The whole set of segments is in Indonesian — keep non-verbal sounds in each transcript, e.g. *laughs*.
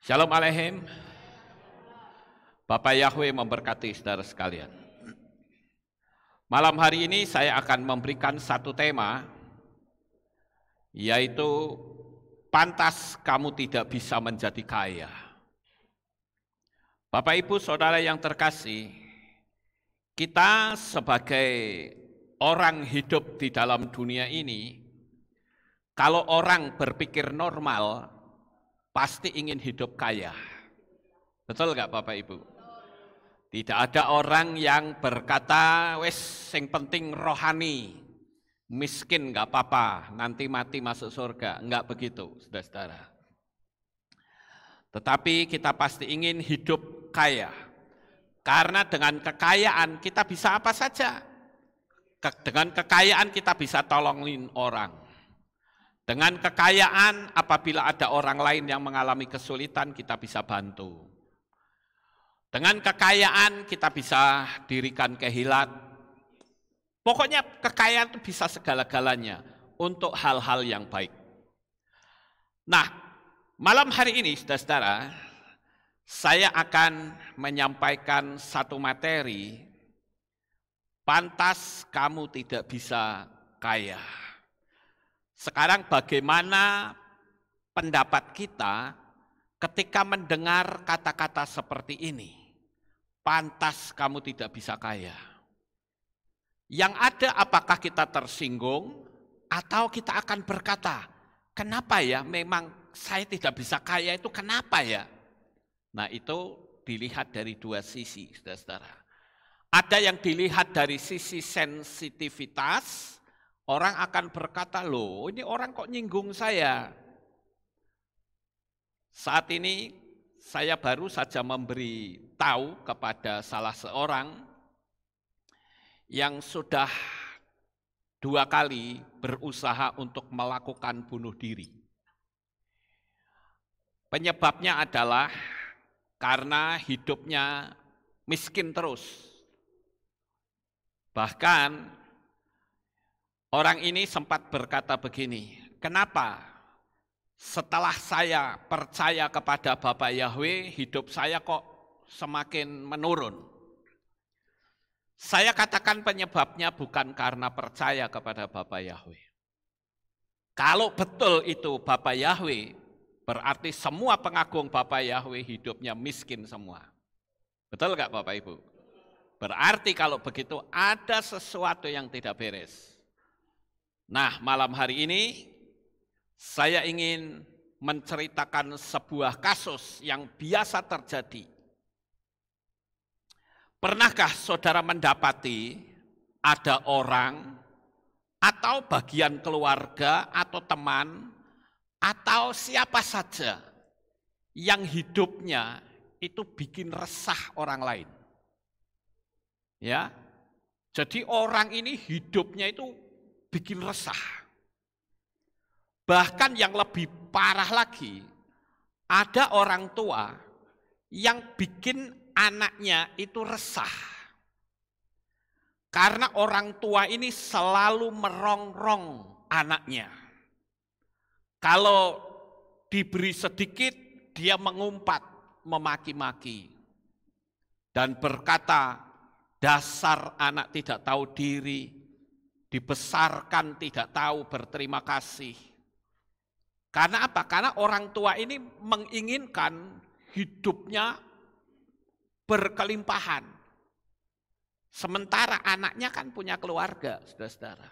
Shalom Aleichem. Bapak Yahweh memberkati saudara sekalian. Malam hari ini saya akan memberikan satu tema yaitu pantas kamu tidak bisa menjadi kaya. Bapak Ibu Saudara yang terkasih, kita sebagai orang hidup di dalam dunia ini kalau orang berpikir normal pasti ingin hidup kaya. Betul nggak Bapak Ibu? Tidak ada orang yang berkata, wes yang penting rohani, miskin nggak apa-apa, nanti mati masuk surga. Nggak begitu, saudara-saudara. Tetapi kita pasti ingin hidup kaya. Karena dengan kekayaan kita bisa apa saja. dengan kekayaan kita bisa tolongin orang. Dengan kekayaan, apabila ada orang lain yang mengalami kesulitan, kita bisa bantu. Dengan kekayaan, kita bisa dirikan kehilat. Pokoknya kekayaan itu bisa segala-galanya untuk hal-hal yang baik. Nah, malam hari ini, saudara-saudara, saya akan menyampaikan satu materi, pantas kamu tidak bisa kaya. Sekarang bagaimana pendapat kita ketika mendengar kata-kata seperti ini? Pantas kamu tidak bisa kaya. Yang ada apakah kita tersinggung atau kita akan berkata, kenapa ya memang saya tidak bisa kaya itu kenapa ya? Nah itu dilihat dari dua sisi, saudara-saudara. Ada yang dilihat dari sisi sensitivitas, Orang akan berkata, loh ini orang kok nyinggung saya. Saat ini saya baru saja memberi tahu kepada salah seorang yang sudah dua kali berusaha untuk melakukan bunuh diri. Penyebabnya adalah karena hidupnya miskin terus. Bahkan Orang ini sempat berkata begini, kenapa setelah saya percaya kepada Bapak Yahweh, hidup saya kok semakin menurun? Saya katakan penyebabnya bukan karena percaya kepada Bapak Yahweh. Kalau betul itu Bapak Yahweh, berarti semua pengagung Bapak Yahweh hidupnya miskin semua. Betul nggak Bapak Ibu? Berarti kalau begitu ada sesuatu yang tidak beres. Nah, malam hari ini saya ingin menceritakan sebuah kasus yang biasa terjadi. Pernahkah saudara mendapati ada orang atau bagian keluarga atau teman atau siapa saja yang hidupnya itu bikin resah orang lain? Ya. Jadi orang ini hidupnya itu bikin resah. Bahkan yang lebih parah lagi, ada orang tua yang bikin anaknya itu resah. Karena orang tua ini selalu merongrong anaknya. Kalau diberi sedikit, dia mengumpat, memaki-maki. Dan berkata, dasar anak tidak tahu diri, dibesarkan tidak tahu berterima kasih. Karena apa? Karena orang tua ini menginginkan hidupnya berkelimpahan. Sementara anaknya kan punya keluarga, saudara-saudara.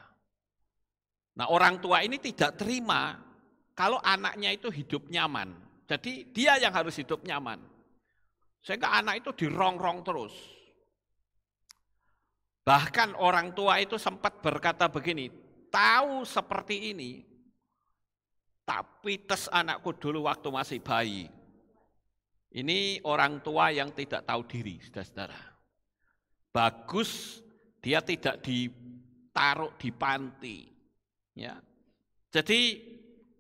Nah orang tua ini tidak terima kalau anaknya itu hidup nyaman. Jadi dia yang harus hidup nyaman. Sehingga anak itu dirongrong terus Bahkan orang tua itu sempat berkata begini, tahu seperti ini, tapi tes anakku dulu waktu masih bayi. Ini orang tua yang tidak tahu diri, saudara-saudara. Bagus dia tidak ditaruh di panti. Ya. Jadi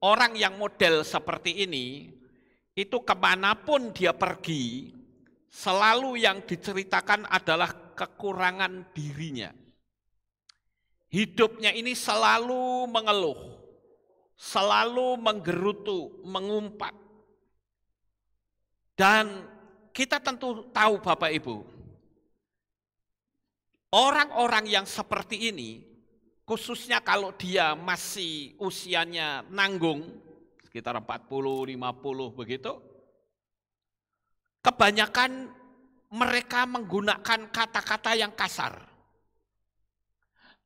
orang yang model seperti ini, itu kemanapun dia pergi, selalu yang diceritakan adalah kekurangan dirinya. Hidupnya ini selalu mengeluh, selalu menggerutu, mengumpat. Dan kita tentu tahu Bapak Ibu, orang-orang yang seperti ini, khususnya kalau dia masih usianya nanggung, sekitar 40, 50 begitu, kebanyakan mereka menggunakan kata-kata yang kasar.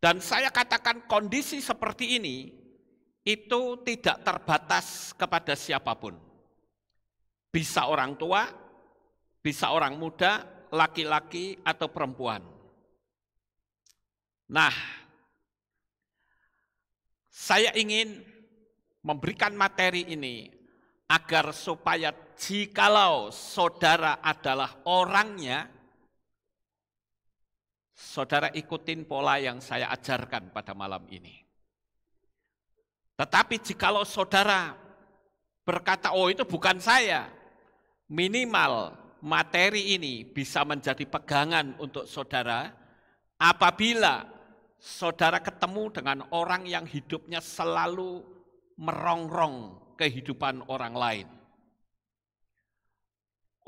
Dan saya katakan kondisi seperti ini itu tidak terbatas kepada siapapun. Bisa orang tua, bisa orang muda, laki-laki atau perempuan. Nah, saya ingin memberikan materi ini agar supaya jikalau saudara adalah orangnya, saudara ikutin pola yang saya ajarkan pada malam ini. Tetapi jikalau saudara berkata, oh itu bukan saya, minimal materi ini bisa menjadi pegangan untuk saudara apabila saudara ketemu dengan orang yang hidupnya selalu merongrong kehidupan orang lain.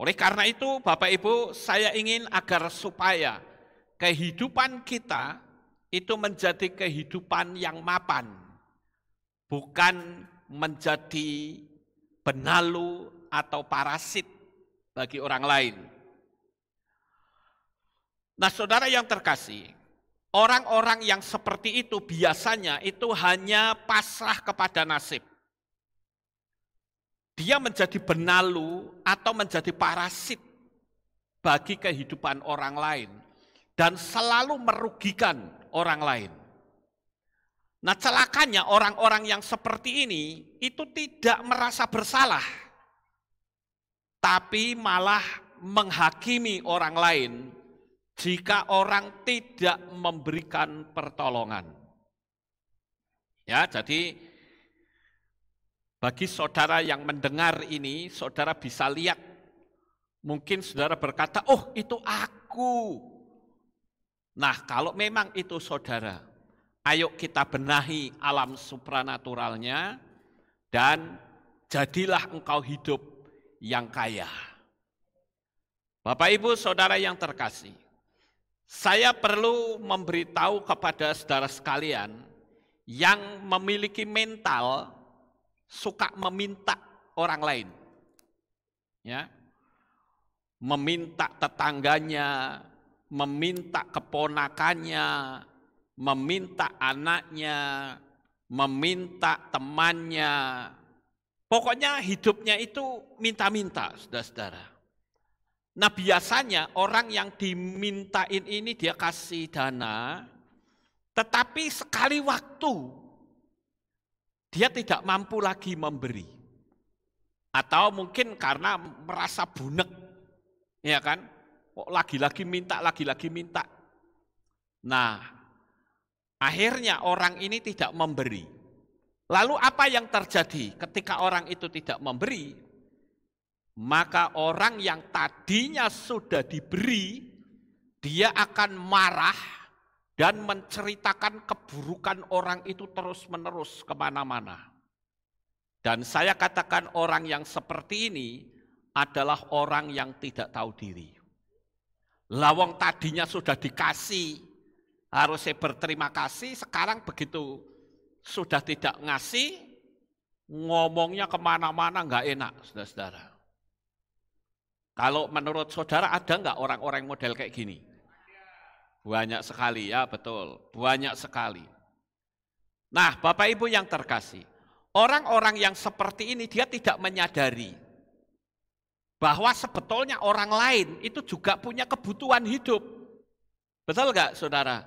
Oleh karena itu, Bapak Ibu, saya ingin agar supaya kehidupan kita itu menjadi kehidupan yang mapan, bukan menjadi benalu atau parasit bagi orang lain. Nah, saudara yang terkasih, orang-orang yang seperti itu biasanya itu hanya pasrah kepada nasib dia menjadi benalu atau menjadi parasit bagi kehidupan orang lain dan selalu merugikan orang lain. Nah, celakanya orang-orang yang seperti ini itu tidak merasa bersalah, tapi malah menghakimi orang lain jika orang tidak memberikan pertolongan. Ya, jadi bagi saudara yang mendengar ini, saudara bisa lihat. Mungkin saudara berkata, oh itu aku. Nah kalau memang itu saudara, ayo kita benahi alam supranaturalnya dan jadilah engkau hidup yang kaya. Bapak Ibu saudara yang terkasih, saya perlu memberitahu kepada saudara sekalian yang memiliki mental suka meminta orang lain. Ya. Meminta tetangganya, meminta keponakannya, meminta anaknya, meminta temannya. Pokoknya hidupnya itu minta-minta, saudara-saudara. Nah biasanya orang yang dimintain ini dia kasih dana, tetapi sekali waktu dia tidak mampu lagi memberi. Atau mungkin karena merasa bunek, ya kan? Kok lagi-lagi minta, lagi-lagi minta. Nah, akhirnya orang ini tidak memberi. Lalu apa yang terjadi ketika orang itu tidak memberi? Maka orang yang tadinya sudah diberi, dia akan marah, dan menceritakan keburukan orang itu terus-menerus kemana-mana. Dan saya katakan orang yang seperti ini adalah orang yang tidak tahu diri. Lawang tadinya sudah dikasih, harusnya berterima kasih, sekarang begitu sudah tidak ngasih, ngomongnya kemana-mana enggak enak, saudara-saudara. Kalau menurut saudara ada enggak orang-orang model kayak gini? Banyak sekali ya, betul. Banyak sekali. Nah, Bapak Ibu yang terkasih, orang-orang yang seperti ini dia tidak menyadari bahwa sebetulnya orang lain itu juga punya kebutuhan hidup. Betul nggak, saudara?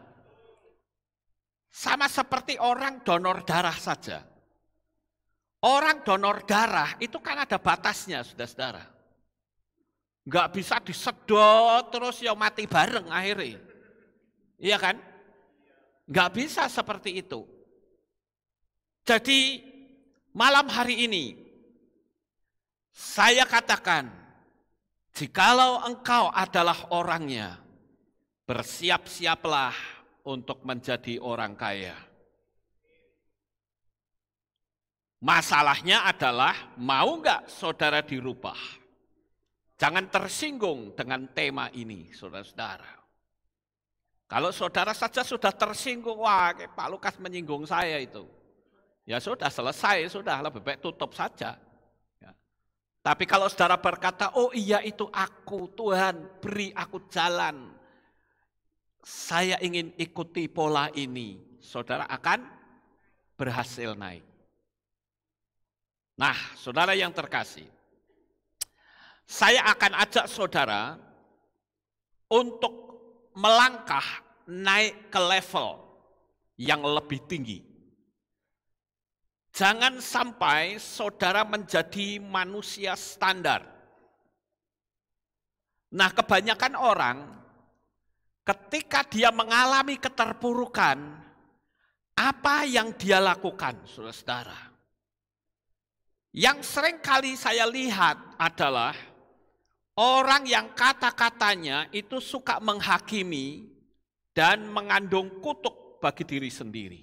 Sama seperti orang donor darah saja. Orang donor darah itu kan ada batasnya, saudara-saudara. Nggak bisa disedot terus ya mati bareng akhirnya. Iya kan? Gak bisa seperti itu. Jadi malam hari ini saya katakan jikalau engkau adalah orangnya bersiap-siaplah untuk menjadi orang kaya. Masalahnya adalah mau nggak saudara dirubah. Jangan tersinggung dengan tema ini, saudara-saudara. Kalau saudara saja sudah tersinggung, wah Pak Lukas menyinggung saya itu. Ya sudah selesai, sudah lebih baik tutup saja. Ya. Tapi kalau saudara berkata, oh iya itu aku, Tuhan beri aku jalan. Saya ingin ikuti pola ini. Saudara akan berhasil naik. Nah, saudara yang terkasih. Saya akan ajak saudara untuk melangkah naik ke level yang lebih tinggi. Jangan sampai saudara menjadi manusia standar. Nah, kebanyakan orang ketika dia mengalami keterpurukan, apa yang dia lakukan, saudara-saudara? Yang sering kali saya lihat adalah Orang yang kata-katanya itu suka menghakimi dan mengandung kutuk bagi diri sendiri.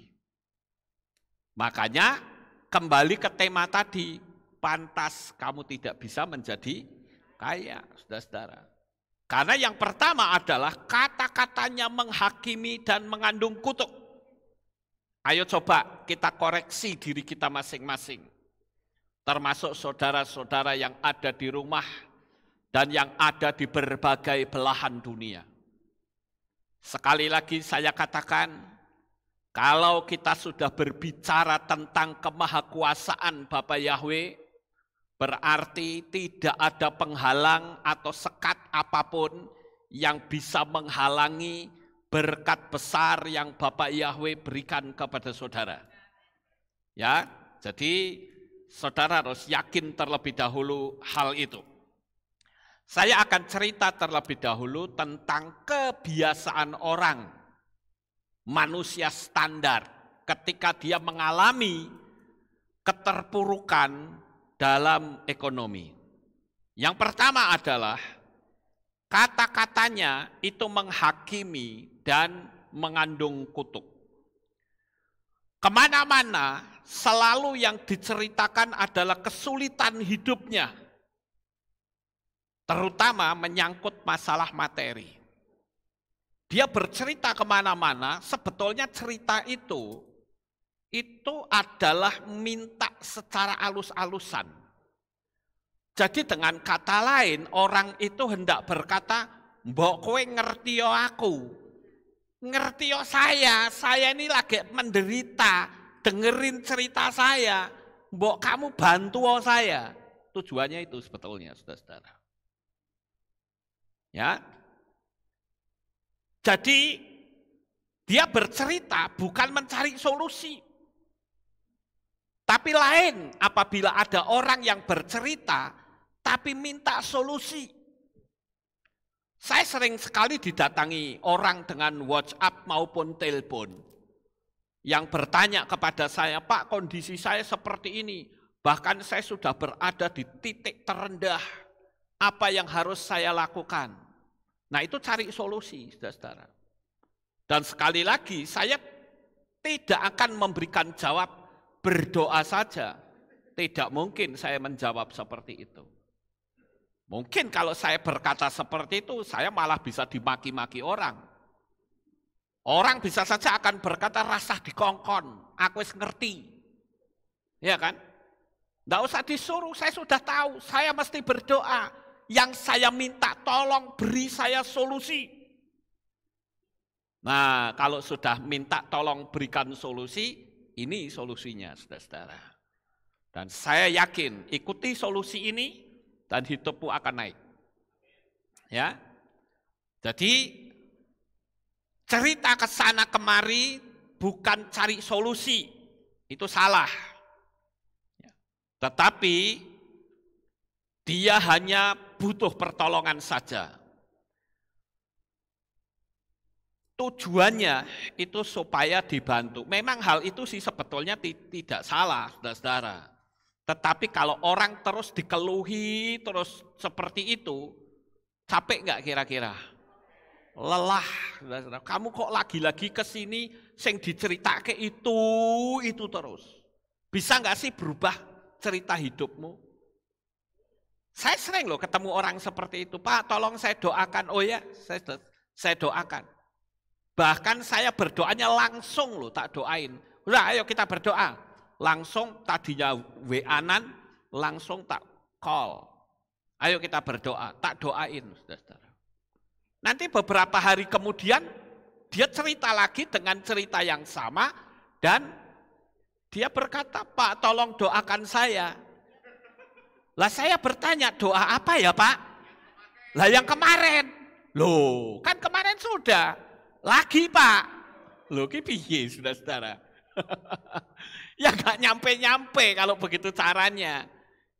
Makanya kembali ke tema tadi, pantas kamu tidak bisa menjadi kaya, saudara-saudara. Karena yang pertama adalah kata-katanya menghakimi dan mengandung kutuk. Ayo coba kita koreksi diri kita masing-masing. Termasuk saudara-saudara yang ada di rumah, dan yang ada di berbagai belahan dunia. Sekali lagi saya katakan, kalau kita sudah berbicara tentang kemahakuasaan Bapak Yahweh, berarti tidak ada penghalang atau sekat apapun yang bisa menghalangi berkat besar yang Bapak Yahweh berikan kepada saudara. Ya, jadi saudara harus yakin terlebih dahulu hal itu. Saya akan cerita terlebih dahulu tentang kebiasaan orang, manusia standar, ketika dia mengalami keterpurukan dalam ekonomi. Yang pertama adalah kata-katanya itu menghakimi dan mengandung kutuk. Kemana-mana selalu yang diceritakan adalah kesulitan hidupnya terutama menyangkut masalah materi. Dia bercerita kemana-mana, sebetulnya cerita itu, itu adalah minta secara alus-alusan. Jadi dengan kata lain, orang itu hendak berkata, mbok kowe ngerti yo aku, ngerti yo saya, saya ini lagi menderita, dengerin cerita saya, mbok kamu bantu yo saya. Tujuannya itu sebetulnya, saudara-saudara. Ya. Jadi dia bercerita bukan mencari solusi. Tapi lain apabila ada orang yang bercerita tapi minta solusi. Saya sering sekali didatangi orang dengan WhatsApp maupun telepon yang bertanya kepada saya, "Pak, kondisi saya seperti ini. Bahkan saya sudah berada di titik terendah. Apa yang harus saya lakukan?" Nah itu cari solusi, saudara-saudara. Dan sekali lagi, saya tidak akan memberikan jawab berdoa saja. Tidak mungkin saya menjawab seperti itu. Mungkin kalau saya berkata seperti itu, saya malah bisa dimaki-maki orang. Orang bisa saja akan berkata rasah dikongkon, aku ngerti. Ya kan? Tidak usah disuruh, saya sudah tahu, saya mesti berdoa yang saya minta tolong beri saya solusi. Nah, kalau sudah minta tolong berikan solusi, ini solusinya, saudara-saudara. Dan saya yakin ikuti solusi ini dan hidupmu akan naik. Ya, jadi cerita ke sana kemari bukan cari solusi, itu salah. Ya. Tetapi dia hanya butuh pertolongan saja. Tujuannya itu supaya dibantu. Memang hal itu sih sebetulnya tidak salah, saudara-saudara. Tetapi kalau orang terus dikeluhi, terus seperti itu, capek nggak kira-kira? Lelah. Kamu kok lagi-lagi ke sini, sing diceritake itu, itu terus. Bisa nggak sih berubah cerita hidupmu? Saya sering loh ketemu orang seperti itu, Pak tolong saya doakan, oh ya saya, saya doakan. Bahkan saya berdoanya langsung loh, tak doain. Udah ayo kita berdoa. Langsung tadinya weanan, langsung tak call. Ayo kita berdoa, tak doain. Nanti beberapa hari kemudian, dia cerita lagi dengan cerita yang sama, dan dia berkata, Pak tolong doakan saya. Lah saya bertanya, doa apa ya Pak? Lah yang kemarin. Loh, kan kemarin sudah. Lagi Pak. Loh, ki piye saudara-saudara? *laughs* ya gak nyampe-nyampe kalau begitu caranya.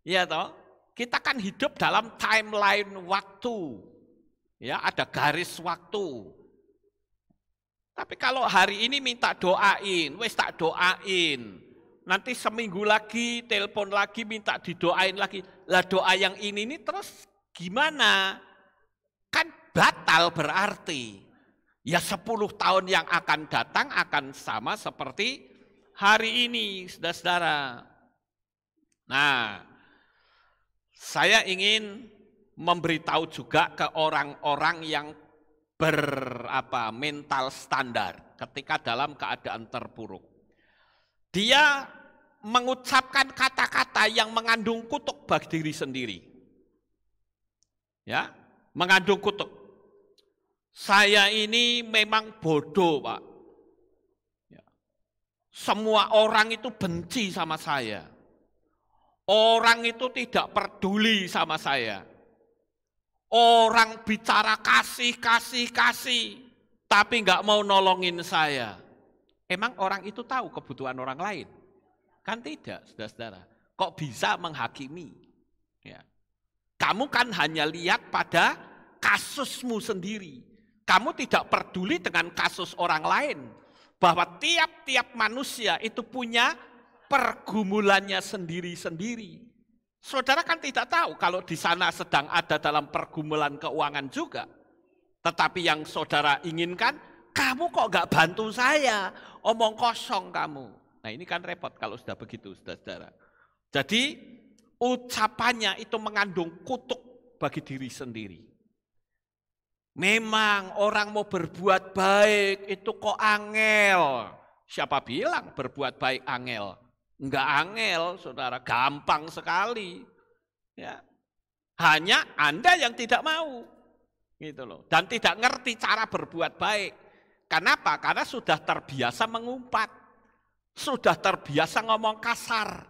Iya toh? Kita kan hidup dalam timeline waktu. Ya, ada garis waktu. Tapi kalau hari ini minta doain, wes tak doain. Nanti seminggu lagi, telepon lagi, minta didoain lagi. Lah doa yang ini ini terus gimana? Kan batal berarti. Ya sepuluh tahun yang akan datang akan sama seperti hari ini, saudara-saudara. Nah, saya ingin memberitahu juga ke orang-orang yang ber apa mental standar ketika dalam keadaan terpuruk. Dia mengucapkan kata-kata yang mengandung kutuk bagi diri sendiri. Ya, mengandung kutuk. Saya ini memang bodoh, Pak. Ya. Semua orang itu benci sama saya. Orang itu tidak peduli sama saya. Orang bicara kasih, kasih, kasih, tapi nggak mau nolongin saya. Emang orang itu tahu kebutuhan orang lain? Kan tidak, saudara-saudara. Kok bisa menghakimi? Ya. Kamu kan hanya lihat pada kasusmu sendiri. Kamu tidak peduli dengan kasus orang lain. Bahwa tiap-tiap manusia itu punya pergumulannya sendiri-sendiri. Saudara kan tidak tahu kalau di sana sedang ada dalam pergumulan keuangan juga. Tetapi yang saudara inginkan kamu kok gak bantu saya? Omong kosong kamu. Nah ini kan repot kalau sudah begitu saudara-saudara. Jadi ucapannya itu mengandung kutuk bagi diri sendiri. Memang orang mau berbuat baik itu kok angel. Siapa bilang berbuat baik angel? Enggak angel, saudara. Gampang sekali. Ya. Hanya Anda yang tidak mau. Gitu loh. Dan tidak ngerti cara berbuat baik. Kenapa? Karena sudah terbiasa mengumpat, sudah terbiasa ngomong kasar,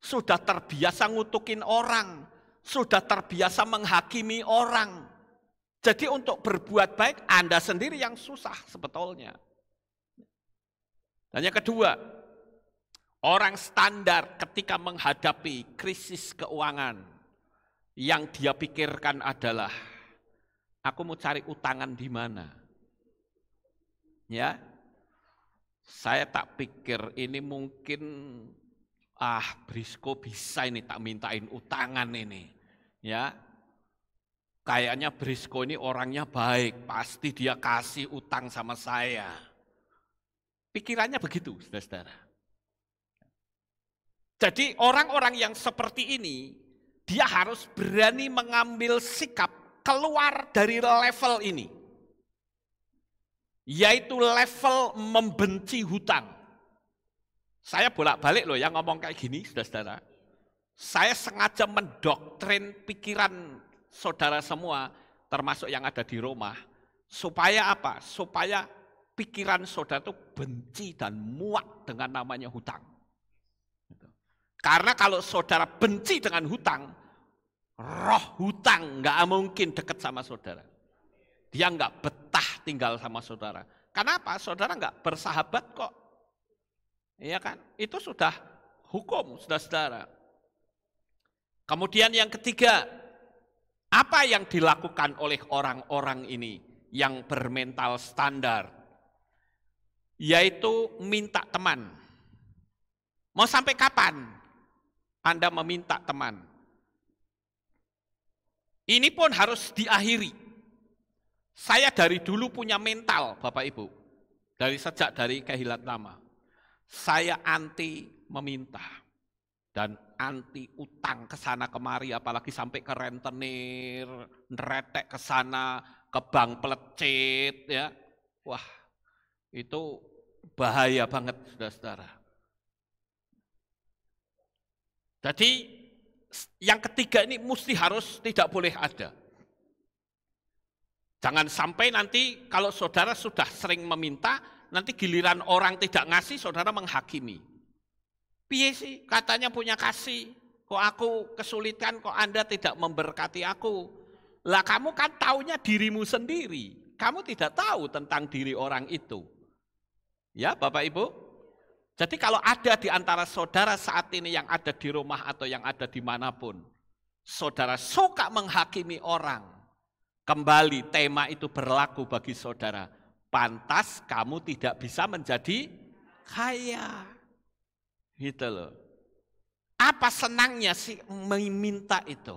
sudah terbiasa ngutukin orang, sudah terbiasa menghakimi orang. Jadi untuk berbuat baik Anda sendiri yang susah sebetulnya. Dan yang kedua, orang standar ketika menghadapi krisis keuangan yang dia pikirkan adalah aku mau cari utangan di mana? Ya. Saya tak pikir ini mungkin ah Brisco bisa ini tak mintain utangan ini. Ya. Kayaknya Brisco ini orangnya baik, pasti dia kasih utang sama saya. Pikirannya begitu, Saudara-saudara. Jadi orang-orang yang seperti ini dia harus berani mengambil sikap keluar dari level ini yaitu level membenci hutang. Saya bolak-balik loh yang ngomong kayak gini, saudara-saudara. Saya sengaja mendoktrin pikiran saudara semua, termasuk yang ada di rumah, supaya apa? Supaya pikiran saudara itu benci dan muak dengan namanya hutang. Karena kalau saudara benci dengan hutang, roh hutang nggak mungkin dekat sama saudara. Dia nggak betah tinggal sama saudara. Kenapa? Saudara nggak bersahabat kok. Iya kan? Itu sudah hukum, sudah saudara. Kemudian yang ketiga, apa yang dilakukan oleh orang-orang ini yang bermental standar? Yaitu minta teman. Mau sampai kapan Anda meminta teman? Ini pun harus diakhiri. Saya dari dulu punya mental, Bapak Ibu. Dari sejak dari kehilat nama, Saya anti meminta. Dan anti utang ke sana kemari, apalagi sampai ke rentenir, neretek ke sana, ke bank pelecit. ya. Wah, itu bahaya banget, saudara-saudara. Jadi yang ketiga ini mesti harus tidak boleh ada. Jangan sampai nanti kalau saudara sudah sering meminta, nanti giliran orang tidak ngasih, saudara menghakimi. Piye sih, katanya punya kasih. Kok aku kesulitan, kok Anda tidak memberkati aku. Lah kamu kan taunya dirimu sendiri. Kamu tidak tahu tentang diri orang itu. Ya Bapak Ibu? Jadi kalau ada di antara saudara saat ini yang ada di rumah atau yang ada di manapun, saudara suka menghakimi orang, Kembali tema itu berlaku bagi saudara. Pantas kamu tidak bisa menjadi kaya. Gitu loh. Apa senangnya sih meminta itu?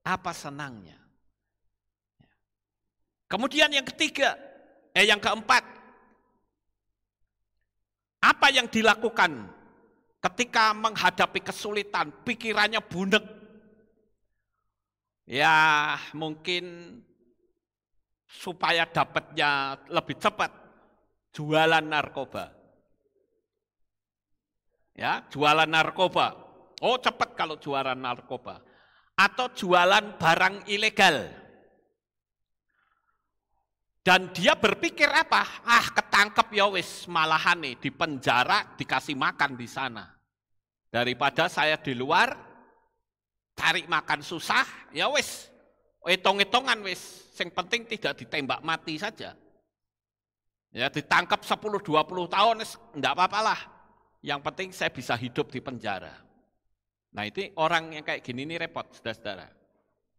Apa senangnya? Kemudian yang ketiga, eh yang keempat, apa yang dilakukan ketika menghadapi kesulitan, pikirannya bunek, Ya mungkin supaya dapatnya lebih cepat jualan narkoba. Ya, jualan narkoba. Oh, cepat kalau jualan narkoba. Atau jualan barang ilegal. Dan dia berpikir apa? Ah, ketangkep ya wis, malahan nih di penjara dikasih makan di sana. Daripada saya di luar cari makan susah, ya wis. Hitung-hitungan wis. Yang penting tidak ditembak mati saja. Ya ditangkap 10 20 tahun enggak apa-apalah. Yang penting saya bisa hidup di penjara. Nah, itu orang yang kayak gini ini repot, Saudara-saudara.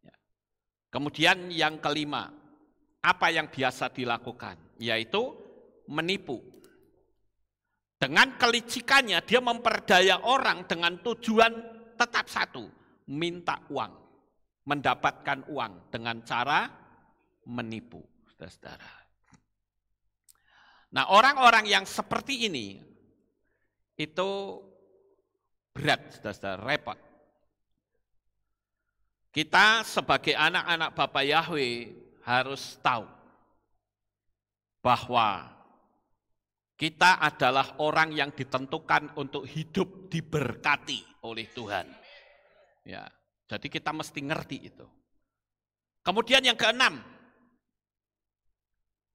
Ya. Kemudian yang kelima, apa yang biasa dilakukan? Yaitu menipu. Dengan kelicikannya dia memperdaya orang dengan tujuan tetap satu, minta uang, mendapatkan uang dengan cara menipu, saudara-saudara. Nah, orang-orang yang seperti ini itu berat, saudara-saudara, repot. Kita sebagai anak-anak Bapak Yahweh harus tahu bahwa kita adalah orang yang ditentukan untuk hidup diberkati oleh Tuhan. Ya, jadi kita mesti ngerti itu. Kemudian yang keenam,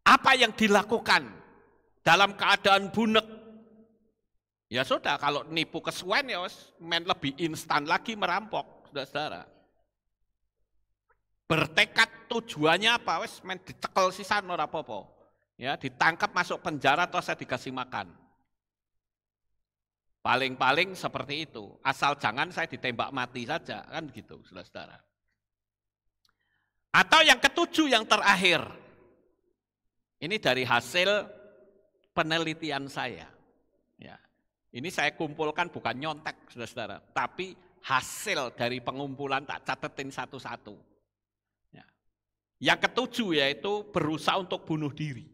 apa yang dilakukan dalam keadaan bunek? Ya sudah, kalau nipu kesuwen ya men lebih instan lagi merampok, sudah saudara Bertekad tujuannya apa? Wes men dicekel sisan Norapopo, Ya, ditangkap masuk penjara atau saya dikasih makan. Paling-paling seperti itu. Asal jangan saya ditembak mati saja, kan gitu, saudara-saudara. Atau yang ketujuh yang terakhir. Ini dari hasil penelitian saya. Ya. Ini saya kumpulkan bukan nyontek, saudara-saudara, tapi hasil dari pengumpulan tak catetin satu-satu. Ya. Yang ketujuh yaitu berusaha untuk bunuh diri.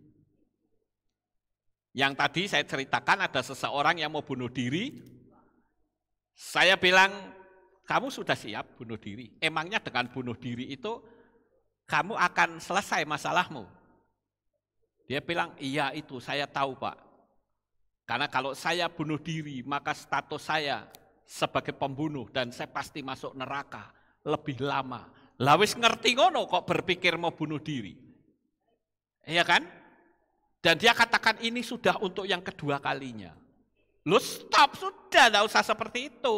Yang tadi saya ceritakan ada seseorang yang mau bunuh diri. Saya bilang, kamu sudah siap bunuh diri. Emangnya dengan bunuh diri itu kamu akan selesai masalahmu? Dia bilang, iya itu saya tahu pak. Karena kalau saya bunuh diri maka status saya sebagai pembunuh dan saya pasti masuk neraka lebih lama. Lawis ngerti ngono kok berpikir mau bunuh diri. Iya kan? Dan dia katakan ini sudah untuk yang kedua kalinya. Lu stop sudah, tidak usah seperti itu.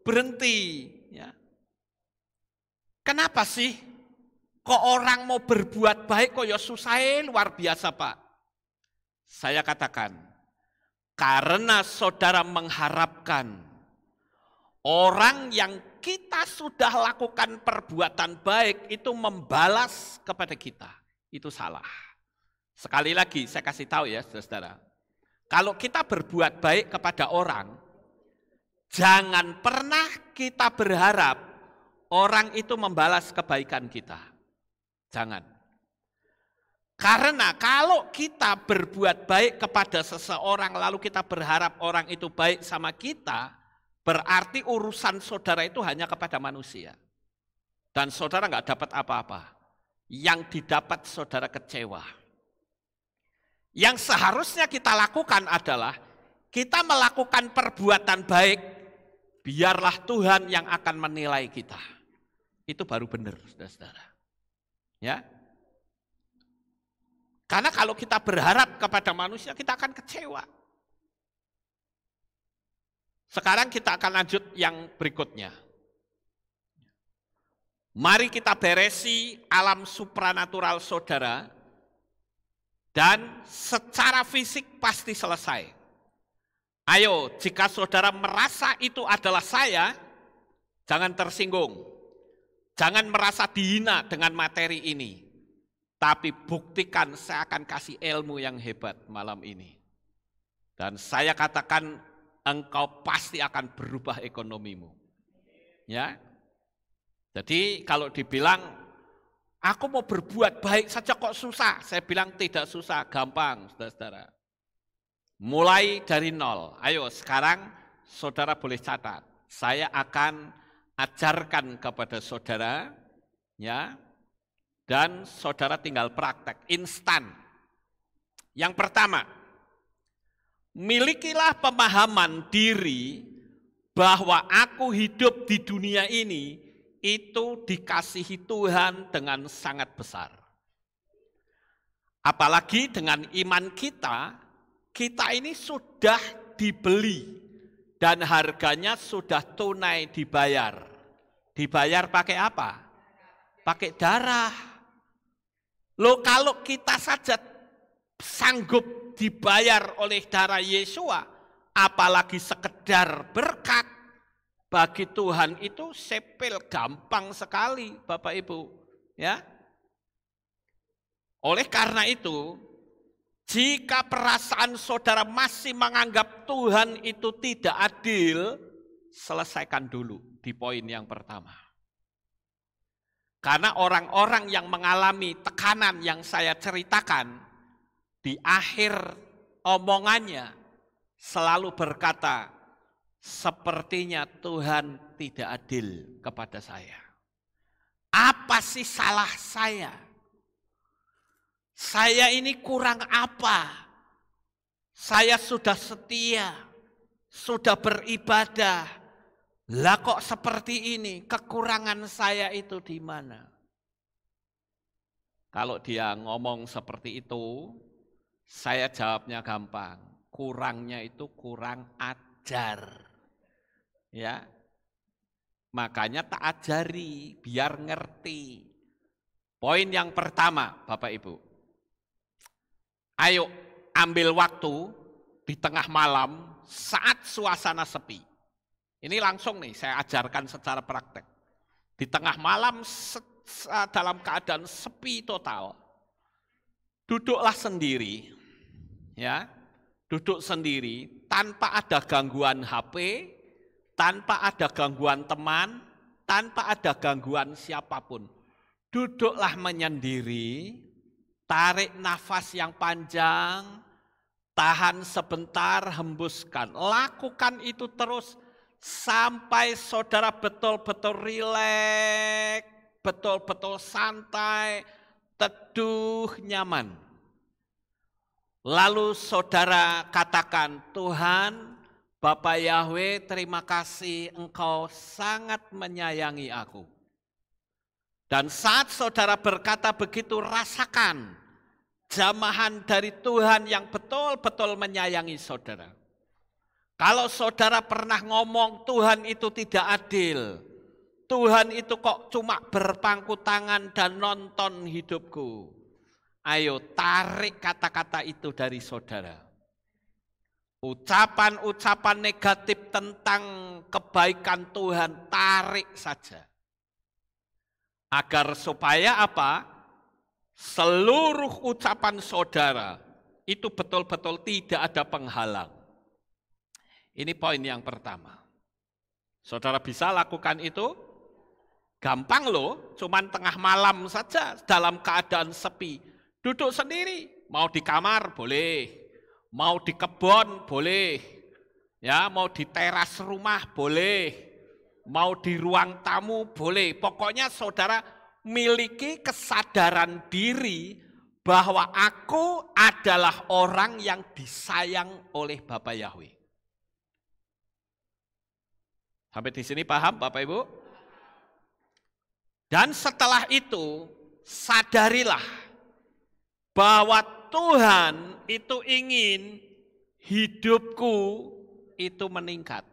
Berhenti. Ya. Kenapa sih kok orang mau berbuat baik kok ya susah eh? luar biasa pak? Saya katakan, karena saudara mengharapkan orang yang kita sudah lakukan perbuatan baik itu membalas kepada kita. Itu salah. Sekali lagi saya kasih tahu ya saudara Kalau kita berbuat baik kepada orang, jangan pernah kita berharap orang itu membalas kebaikan kita. Jangan. Karena kalau kita berbuat baik kepada seseorang lalu kita berharap orang itu baik sama kita, berarti urusan saudara itu hanya kepada manusia. Dan saudara nggak dapat apa-apa. Yang didapat saudara kecewa. Yang seharusnya kita lakukan adalah kita melakukan perbuatan baik, biarlah Tuhan yang akan menilai kita. Itu baru benar, saudara-saudara. Ya, karena kalau kita berharap kepada manusia, kita akan kecewa. Sekarang kita akan lanjut yang berikutnya. Mari kita beresi alam supranatural saudara dan secara fisik pasti selesai. Ayo, jika saudara merasa itu adalah saya, jangan tersinggung. Jangan merasa dihina dengan materi ini. Tapi buktikan saya akan kasih ilmu yang hebat malam ini. Dan saya katakan engkau pasti akan berubah ekonomimu. Ya. Jadi kalau dibilang Aku mau berbuat baik saja kok susah. Saya bilang tidak susah, gampang, saudara-saudara. Mulai dari nol. Ayo sekarang saudara boleh catat. Saya akan ajarkan kepada saudara, ya, dan saudara tinggal praktek instan. Yang pertama, milikilah pemahaman diri bahwa aku hidup di dunia ini itu dikasihi Tuhan dengan sangat besar. Apalagi dengan iman kita, kita ini sudah dibeli dan harganya sudah tunai dibayar. Dibayar pakai apa? Pakai darah. Loh kalau kita saja sanggup dibayar oleh darah Yesua, apalagi sekedar berkat, bagi Tuhan itu sepel, gampang sekali Bapak Ibu. Ya. Oleh karena itu, jika perasaan saudara masih menganggap Tuhan itu tidak adil, selesaikan dulu di poin yang pertama. Karena orang-orang yang mengalami tekanan yang saya ceritakan, di akhir omongannya selalu berkata, Sepertinya Tuhan tidak adil kepada saya. Apa sih salah saya? Saya ini kurang apa? Saya sudah setia, sudah beribadah. Lah kok seperti ini? Kekurangan saya itu di mana? Kalau dia ngomong seperti itu, saya jawabnya gampang. Kurangnya itu kurang ajar. Ya. Makanya tak ajari biar ngerti. Poin yang pertama, Bapak Ibu. Ayo ambil waktu di tengah malam saat suasana sepi. Ini langsung nih saya ajarkan secara praktek. Di tengah malam dalam keadaan sepi total. Duduklah sendiri. Ya. Duduk sendiri tanpa ada gangguan HP, tanpa ada gangguan teman, tanpa ada gangguan siapapun. Duduklah menyendiri, tarik nafas yang panjang, tahan sebentar, hembuskan. Lakukan itu terus sampai saudara betul-betul rileks, betul-betul santai, teduh, nyaman. Lalu saudara katakan, Tuhan Bapak Yahweh, terima kasih engkau sangat menyayangi aku. Dan saat saudara berkata begitu, rasakan jamahan dari Tuhan yang betul-betul menyayangi saudara. Kalau saudara pernah ngomong Tuhan itu tidak adil, Tuhan itu kok cuma berpangku tangan dan nonton hidupku. Ayo tarik kata-kata itu dari saudara Ucapan-ucapan negatif tentang kebaikan Tuhan tarik saja. Agar supaya apa? Seluruh ucapan saudara itu betul-betul tidak ada penghalang. Ini poin yang pertama. Saudara bisa lakukan itu? Gampang loh, cuman tengah malam saja dalam keadaan sepi. Duduk sendiri, mau di kamar boleh, Mau di kebun boleh. Ya, mau di teras rumah boleh. Mau di ruang tamu boleh. Pokoknya saudara miliki kesadaran diri bahwa aku adalah orang yang disayang oleh Bapak Yahweh. Sampai di sini paham Bapak Ibu? Dan setelah itu sadarilah bahwa Tuhan itu ingin hidupku itu meningkat.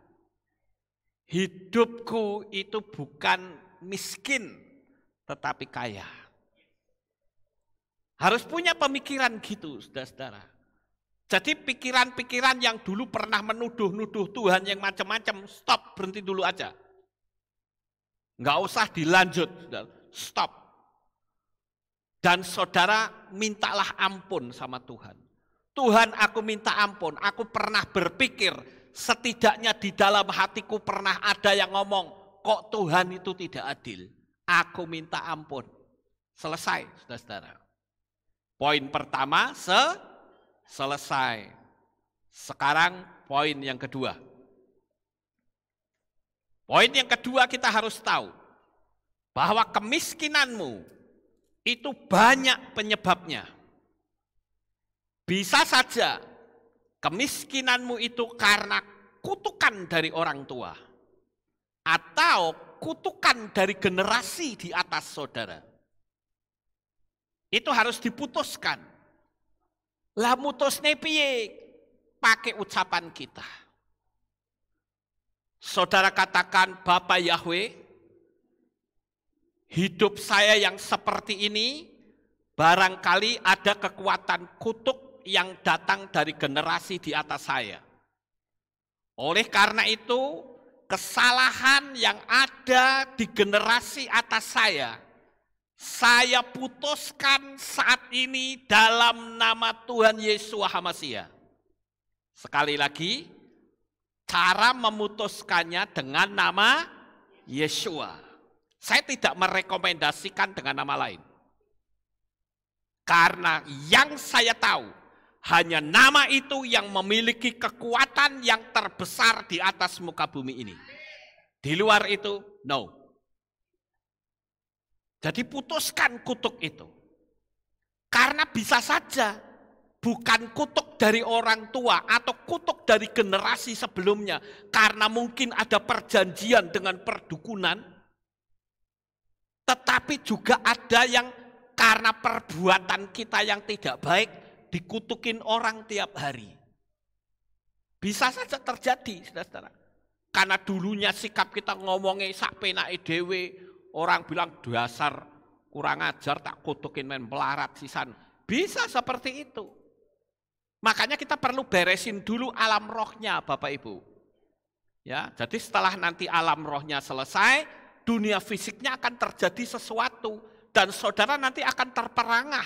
Hidupku itu bukan miskin, tetapi kaya. Harus punya pemikiran gitu, saudara-saudara. Jadi pikiran-pikiran yang dulu pernah menuduh-nuduh Tuhan yang macam-macam, stop, berhenti dulu aja. Enggak usah dilanjut, stop. Dan saudara mintalah ampun sama Tuhan. Tuhan aku minta ampun, aku pernah berpikir setidaknya di dalam hatiku pernah ada yang ngomong, kok Tuhan itu tidak adil. Aku minta ampun. Selesai, saudara-saudara. Poin pertama, se selesai. Sekarang poin yang kedua. Poin yang kedua kita harus tahu bahwa kemiskinanmu itu banyak penyebabnya. Bisa saja kemiskinanmu itu karena kutukan dari orang tua atau kutukan dari generasi di atas saudara. Itu harus diputuskan. Lah mutus Pakai ucapan kita. Saudara katakan Bapak Yahweh, hidup saya yang seperti ini barangkali ada kekuatan kutuk yang datang dari generasi di atas saya. Oleh karena itu, kesalahan yang ada di generasi atas saya, saya putuskan saat ini dalam nama Tuhan Yesus Hamasia. Sekali lagi, cara memutuskannya dengan nama Yesus. Saya tidak merekomendasikan dengan nama lain. Karena yang saya tahu, hanya nama itu yang memiliki kekuatan yang terbesar di atas muka bumi ini. Di luar itu, no. Jadi putuskan kutuk itu. Karena bisa saja bukan kutuk dari orang tua atau kutuk dari generasi sebelumnya. Karena mungkin ada perjanjian dengan perdukunan, tetapi juga ada yang karena perbuatan kita yang tidak baik dikutukin orang tiap hari. Bisa saja terjadi, saudara-saudara. Karena dulunya sikap kita ngomongnya sak penak dhewe, orang bilang dasar kurang ajar tak kutukin main pelarat sisan. Bisa seperti itu. Makanya kita perlu beresin dulu alam rohnya Bapak Ibu. Ya, jadi setelah nanti alam rohnya selesai, dunia fisiknya akan terjadi sesuatu dan saudara nanti akan terperangah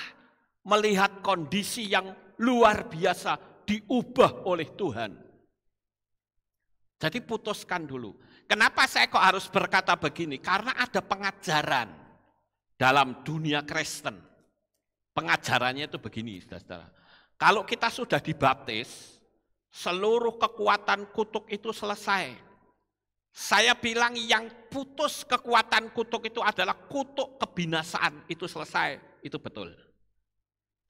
melihat kondisi yang luar biasa diubah oleh Tuhan. Jadi putuskan dulu. Kenapa saya kok harus berkata begini? Karena ada pengajaran dalam dunia Kristen. Pengajarannya itu begini, saudara-saudara. Kalau kita sudah dibaptis, seluruh kekuatan kutuk itu selesai. Saya bilang yang putus kekuatan kutuk itu adalah kutuk kebinasaan. Itu selesai, itu betul.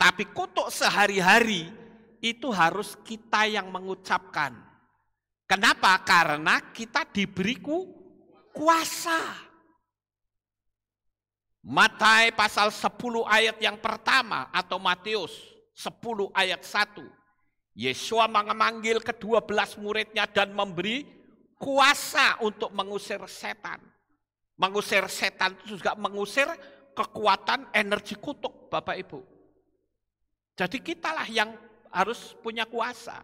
Tapi kutuk sehari-hari itu harus kita yang mengucapkan. Kenapa? Karena kita diberiku kuasa. Matai pasal 10 ayat yang pertama atau Matius 10 ayat 1. Yesus memanggil kedua belas muridnya dan memberi kuasa untuk mengusir setan. Mengusir setan itu juga mengusir kekuatan energi kutuk, Bapak Ibu. Jadi kitalah yang harus punya kuasa.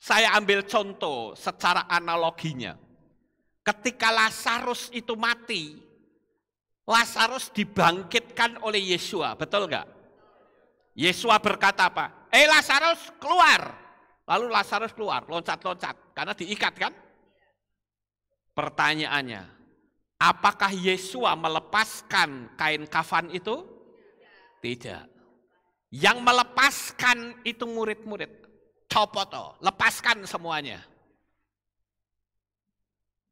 Saya ambil contoh secara analoginya. Ketika Lazarus itu mati, Lazarus dibangkitkan oleh Yesua, betul nggak? Yesua berkata apa? Eh Lazarus keluar, Lalu Lazarus keluar, loncat-loncat, karena diikat kan? Pertanyaannya, apakah Yesua melepaskan kain kafan itu? Tidak. Yang melepaskan itu murid-murid. Copoto, lepaskan semuanya.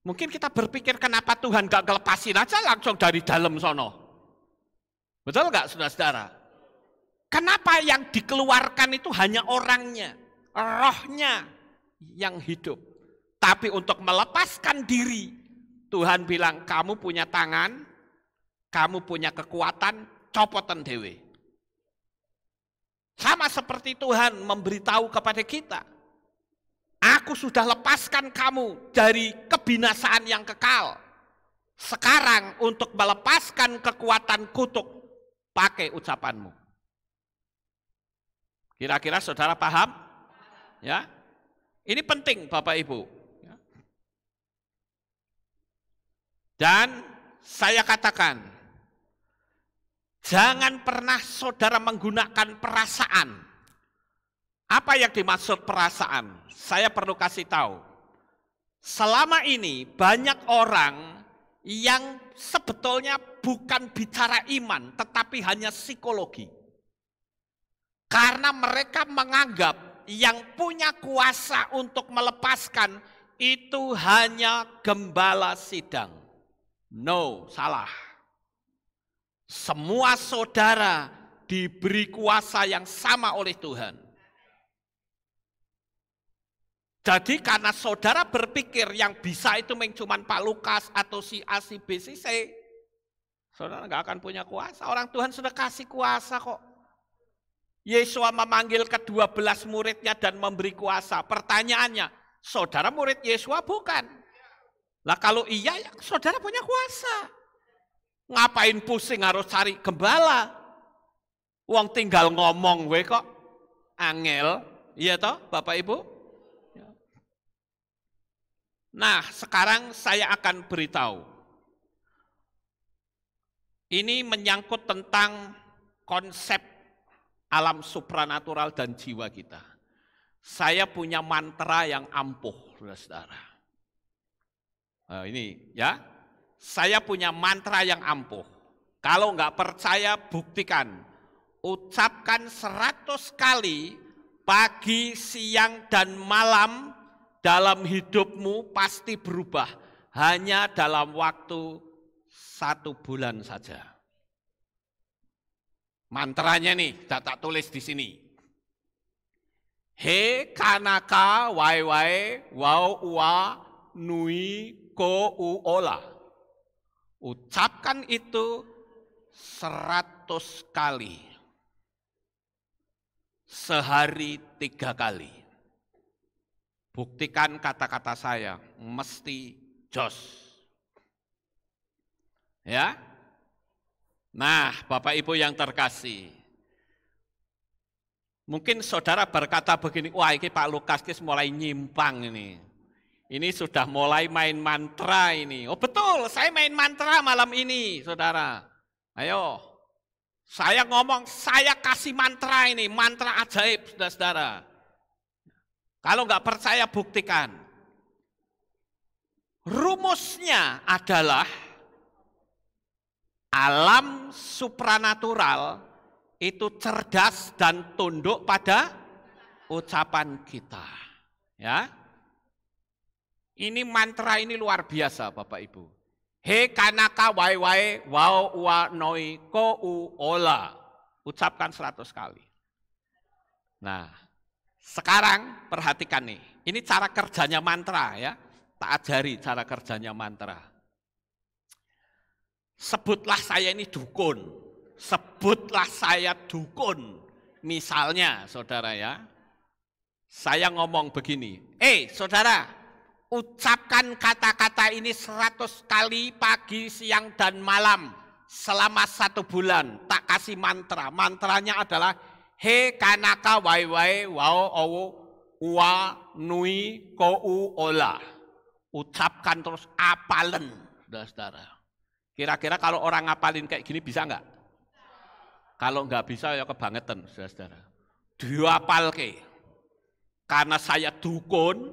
Mungkin kita berpikir kenapa Tuhan gak kelepasin aja langsung dari dalam sono. Betul gak saudara-saudara? Kenapa yang dikeluarkan itu hanya orangnya? rohnya yang hidup. Tapi untuk melepaskan diri, Tuhan bilang kamu punya tangan, kamu punya kekuatan, copotan dewe. Sama seperti Tuhan memberitahu kepada kita, Aku sudah lepaskan kamu dari kebinasaan yang kekal. Sekarang untuk melepaskan kekuatan kutuk, pakai ucapanmu. Kira-kira saudara paham? Ya, ini penting Bapak Ibu. Ya. Dan saya katakan, jangan pernah saudara menggunakan perasaan. Apa yang dimaksud perasaan? Saya perlu kasih tahu. Selama ini banyak orang yang sebetulnya bukan bicara iman, tetapi hanya psikologi. Karena mereka menganggap yang punya kuasa untuk melepaskan itu hanya gembala sidang. No, salah. Semua saudara diberi kuasa yang sama oleh Tuhan. Jadi karena saudara berpikir yang bisa itu cuma Pak Lukas atau si A, si B, si C, saudara nggak akan punya kuasa. Orang Tuhan sudah kasih kuasa kok. Yesus memanggil kedua belas muridnya dan memberi kuasa. Pertanyaannya, saudara murid Yesus bukan? Lah kalau iya, ya saudara punya kuasa. Ngapain pusing harus cari gembala? Uang tinggal ngomong we kok. Angel, iya toh Bapak Ibu? Ya. Nah, sekarang saya akan beritahu. Ini menyangkut tentang konsep alam supranatural dan jiwa kita. Saya punya mantra yang ampuh, saudara. Nah, ini ya, saya punya mantra yang ampuh. Kalau nggak percaya, buktikan. Ucapkan seratus kali pagi, siang, dan malam dalam hidupmu pasti berubah. Hanya dalam waktu satu bulan saja. Mantranya nih, tak tak tulis di sini. He kanaka wai wai wau ua nui ko u ola. Ucapkan itu seratus kali. Sehari tiga kali. Buktikan kata-kata saya, mesti jos. Ya, Nah, Bapak Ibu yang terkasih, mungkin saudara berkata begini, wah ini Pak Lukas ini mulai nyimpang ini. Ini sudah mulai main mantra ini. Oh betul, saya main mantra malam ini, saudara. Ayo, saya ngomong, saya kasih mantra ini, mantra ajaib, saudara-saudara. Kalau nggak percaya, buktikan. Rumusnya adalah Alam supranatural itu cerdas dan tunduk pada ucapan kita. Ya. Ini mantra ini luar biasa Bapak Ibu. He kanaka wai wai wau ua noi ko u ola. Ucapkan seratus kali. Nah, sekarang perhatikan nih. Ini cara kerjanya mantra ya. Tak ajari cara kerjanya mantra. Sebutlah saya ini dukun. Sebutlah saya dukun. Misalnya, saudara ya, saya ngomong begini, eh saudara, ucapkan kata-kata ini seratus kali pagi, siang, dan malam selama satu bulan. Tak kasih mantra. Mantranya adalah, he kanaka wai wai wao owo wa nui ko u ola. Ucapkan terus apalen, saudara-saudara. Kira-kira kalau orang ngapalin kayak gini bisa nggak? Kalau nggak bisa ya kebangetan, saudara-saudara. Diapal ke. Karena saya dukun,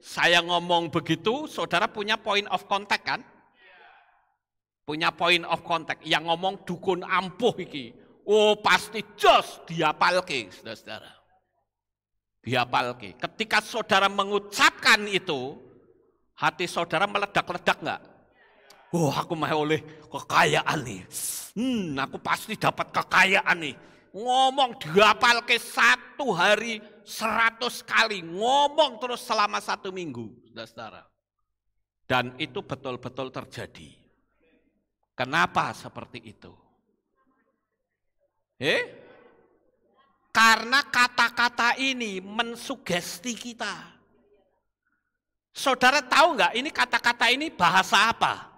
saya ngomong begitu, saudara punya point of contact kan? Punya point of contact. Yang ngomong dukun ampuh iki. Oh pasti jos ke, saudara-saudara. ke? Ketika saudara mengucapkan itu, hati saudara meledak-ledak enggak? Wah, oh, aku mau oleh kekayaan nih. Hmm, aku pasti dapat kekayaan nih. Ngomong dihafal ke satu hari seratus kali. Ngomong terus selama satu minggu, saudara Dan itu betul-betul terjadi. Kenapa seperti itu? Eh? Karena kata-kata ini mensugesti kita. Saudara tahu nggak ini kata-kata ini bahasa apa?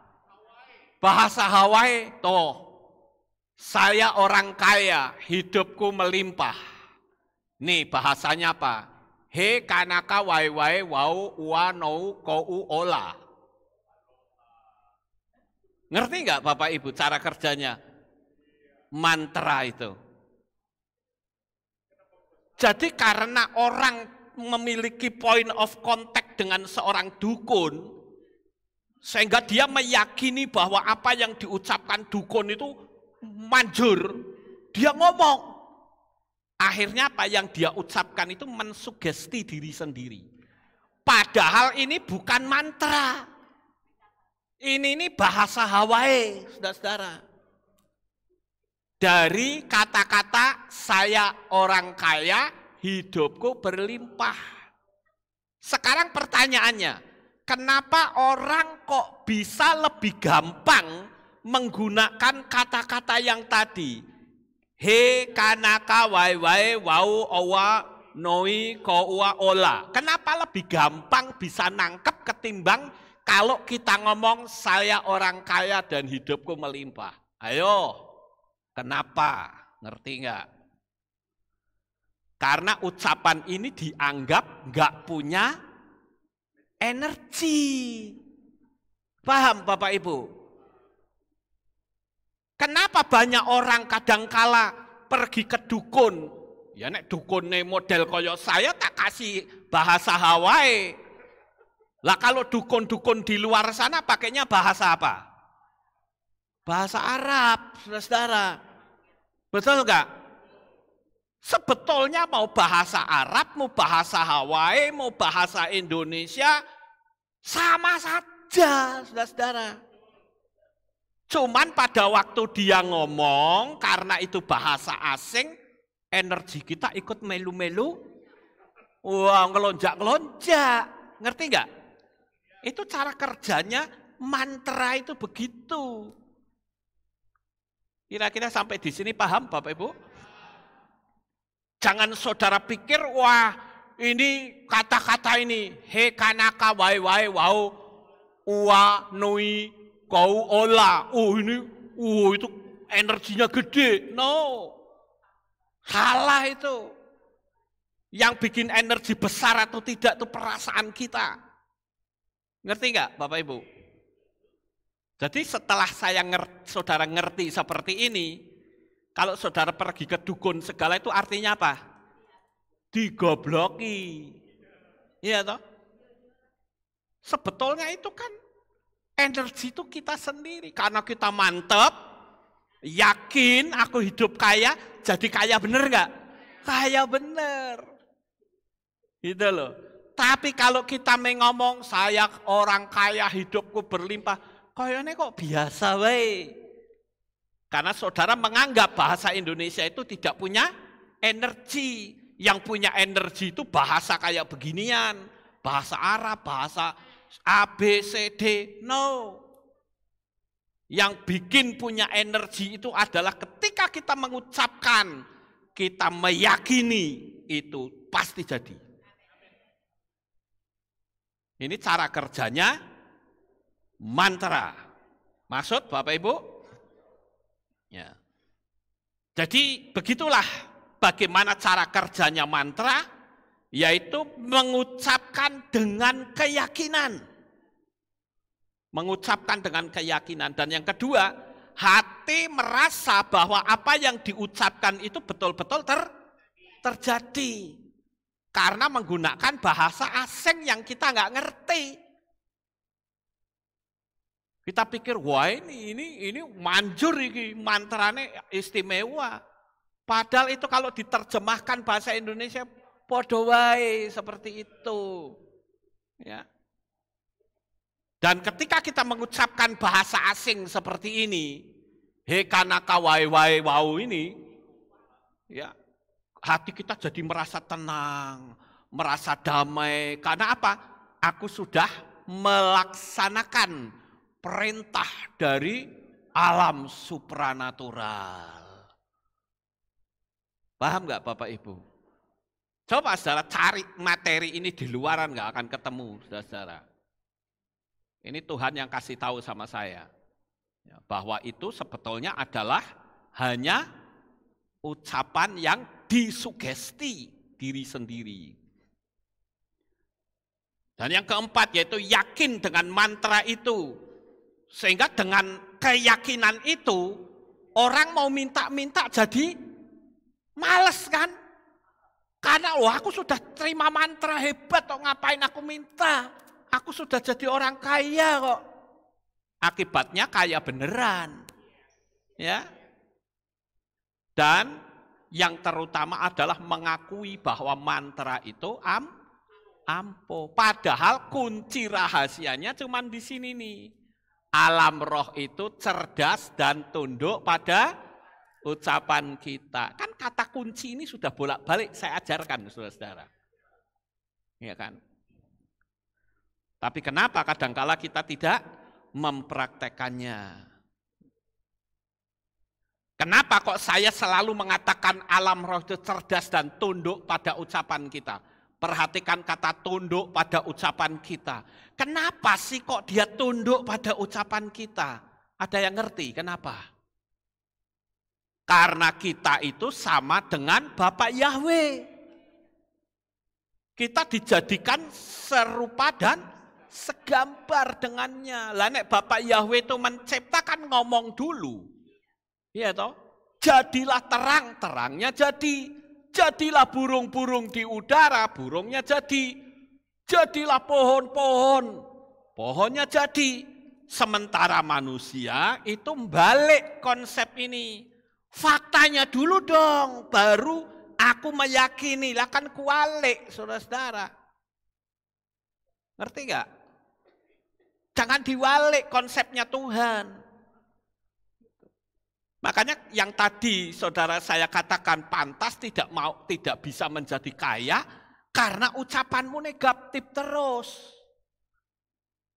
bahasa Hawaii toh saya orang kaya, hidupku melimpah. Nih bahasanya apa? He kanaka wai wai wau ua nou kou ola. Ngerti nggak Bapak Ibu cara kerjanya? Mantra itu. Jadi karena orang memiliki point of contact dengan seorang dukun, sehingga dia meyakini bahwa apa yang diucapkan dukun itu manjur. Dia ngomong. Akhirnya apa yang dia ucapkan itu mensugesti diri sendiri. Padahal ini bukan mantra. Ini ini bahasa Hawaii, saudara-saudara. Dari kata-kata saya orang kaya, hidupku berlimpah. Sekarang pertanyaannya, Kenapa orang kok bisa lebih gampang menggunakan kata-kata yang tadi? He, kanaka, wai, wai, wau, owa, noi, koua, ola. Kenapa lebih gampang bisa nangkep ketimbang kalau kita ngomong saya orang kaya dan hidupku melimpah? Ayo, kenapa? Ngerti nggak? Karena ucapan ini dianggap nggak punya energi. Paham Bapak Ibu? Kenapa banyak orang kadangkala pergi ke dukun? Ya nek dukun nih model koyo saya tak kasih bahasa Hawaii. Lah kalau dukun-dukun di luar sana pakainya bahasa apa? Bahasa Arab, saudara Betul enggak? Sebetulnya mau bahasa Arab, mau bahasa Hawaii, mau bahasa Indonesia, sama saja saudara-saudara. Cuman pada waktu dia ngomong, karena itu bahasa asing, energi kita ikut melu-melu, wah ngelonjak-ngelonjak. Ngerti nggak? Itu cara kerjanya mantra itu begitu. Kira-kira sampai di sini paham Bapak Ibu? Jangan saudara pikir, wah ini kata-kata ini, he kanaka wae wae wau, ua nui kau ola. Oh ini, oh itu energinya gede. No, salah itu. Yang bikin energi besar atau tidak itu perasaan kita. Ngerti nggak Bapak Ibu? Jadi setelah saya ngerti, saudara ngerti seperti ini, kalau saudara pergi ke dukun segala itu artinya apa? Digobloki. Iya toh? Sebetulnya itu kan energi itu kita sendiri. Karena kita mantep, yakin aku hidup kaya, jadi kaya bener nggak? Kaya bener. Gitu loh. Tapi kalau kita mengomong saya orang kaya hidupku berlimpah, kayaknya kok biasa weh. Karena saudara menganggap bahasa Indonesia itu tidak punya energi. Yang punya energi itu bahasa kayak beginian. Bahasa Arab, bahasa A, B, C, D. No. Yang bikin punya energi itu adalah ketika kita mengucapkan, kita meyakini itu pasti jadi. Ini cara kerjanya mantra. Maksud Bapak Ibu? Ya. Jadi begitulah bagaimana cara kerjanya mantra, yaitu mengucapkan dengan keyakinan. Mengucapkan dengan keyakinan. Dan yang kedua, hati merasa bahwa apa yang diucapkan itu betul-betul ter terjadi. Karena menggunakan bahasa asing yang kita nggak ngerti. Kita pikir, wah ini, ini, ini manjur ini, mantrane istimewa. Padahal itu kalau diterjemahkan bahasa Indonesia, podowai seperti itu. Ya. Dan ketika kita mengucapkan bahasa asing seperti ini, he kanaka wae wae wau ini, ya, hati kita jadi merasa tenang, merasa damai. Karena apa? Aku sudah melaksanakan perintah dari alam supranatural. Paham nggak Bapak Ibu? Coba saudara cari materi ini di luaran nggak akan ketemu saudara Ini Tuhan yang kasih tahu sama saya. Ya, bahwa itu sebetulnya adalah hanya ucapan yang disugesti diri sendiri. Dan yang keempat yaitu yakin dengan mantra itu. Sehingga dengan keyakinan itu, orang mau minta-minta jadi males kan? Karena wah aku sudah terima mantra hebat kok ngapain aku minta. Aku sudah jadi orang kaya kok. Akibatnya kaya beneran. Ya. Dan yang terutama adalah mengakui bahwa mantra itu am ampo. Padahal kunci rahasianya cuma di sini nih alam roh itu cerdas dan tunduk pada ucapan kita. Kan kata kunci ini sudah bolak-balik saya ajarkan saudara-saudara. Ya kan? Tapi kenapa kadangkala kita tidak mempraktekannya? Kenapa kok saya selalu mengatakan alam roh itu cerdas dan tunduk pada ucapan kita? Perhatikan kata tunduk pada ucapan kita. Kenapa sih kok dia tunduk pada ucapan kita? Ada yang ngerti kenapa? Karena kita itu sama dengan Bapak Yahweh. Kita dijadikan serupa dan segambar dengannya. Lanek Bapak Yahweh itu menciptakan ngomong dulu. Iya toh? Jadilah terang, terangnya jadi. Jadilah burung-burung di udara, burungnya jadi. Jadilah pohon-pohon, pohonnya jadi. Sementara manusia itu balik konsep ini. Faktanya dulu dong, baru aku meyakini. Lah kan kualik, saudara-saudara. Ngerti gak? Jangan diwalik konsepnya Tuhan. Makanya yang tadi saudara saya katakan pantas tidak mau tidak bisa menjadi kaya karena ucapanmu negatif terus.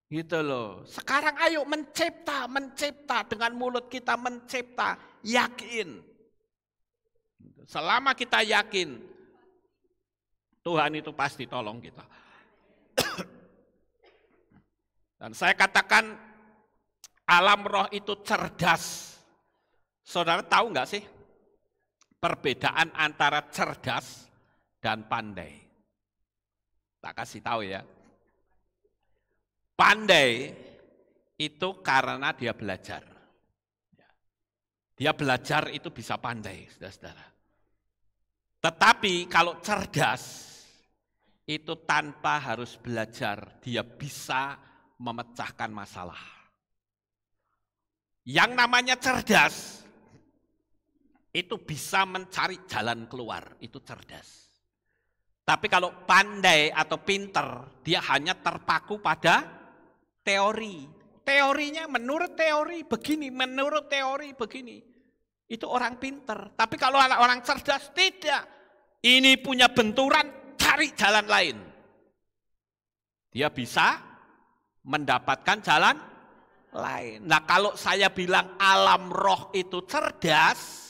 Gitu loh. Sekarang ayo mencipta, mencipta dengan mulut kita mencipta, yakin. Selama kita yakin Tuhan itu pasti tolong kita. Dan saya katakan alam roh itu cerdas Saudara tahu nggak sih perbedaan antara cerdas dan pandai? Tak kasih tahu ya. Pandai itu karena dia belajar. Dia belajar itu bisa pandai, saudara-saudara. Tetapi kalau cerdas itu tanpa harus belajar, dia bisa memecahkan masalah. Yang namanya cerdas itu bisa mencari jalan keluar, itu cerdas. Tapi kalau pandai atau pinter, dia hanya terpaku pada teori. Teorinya menurut teori begini, menurut teori begini. Itu orang pinter. Tapi kalau anak orang cerdas tidak. Ini punya benturan, cari jalan lain. Dia bisa mendapatkan jalan lain. Nah kalau saya bilang alam roh itu cerdas,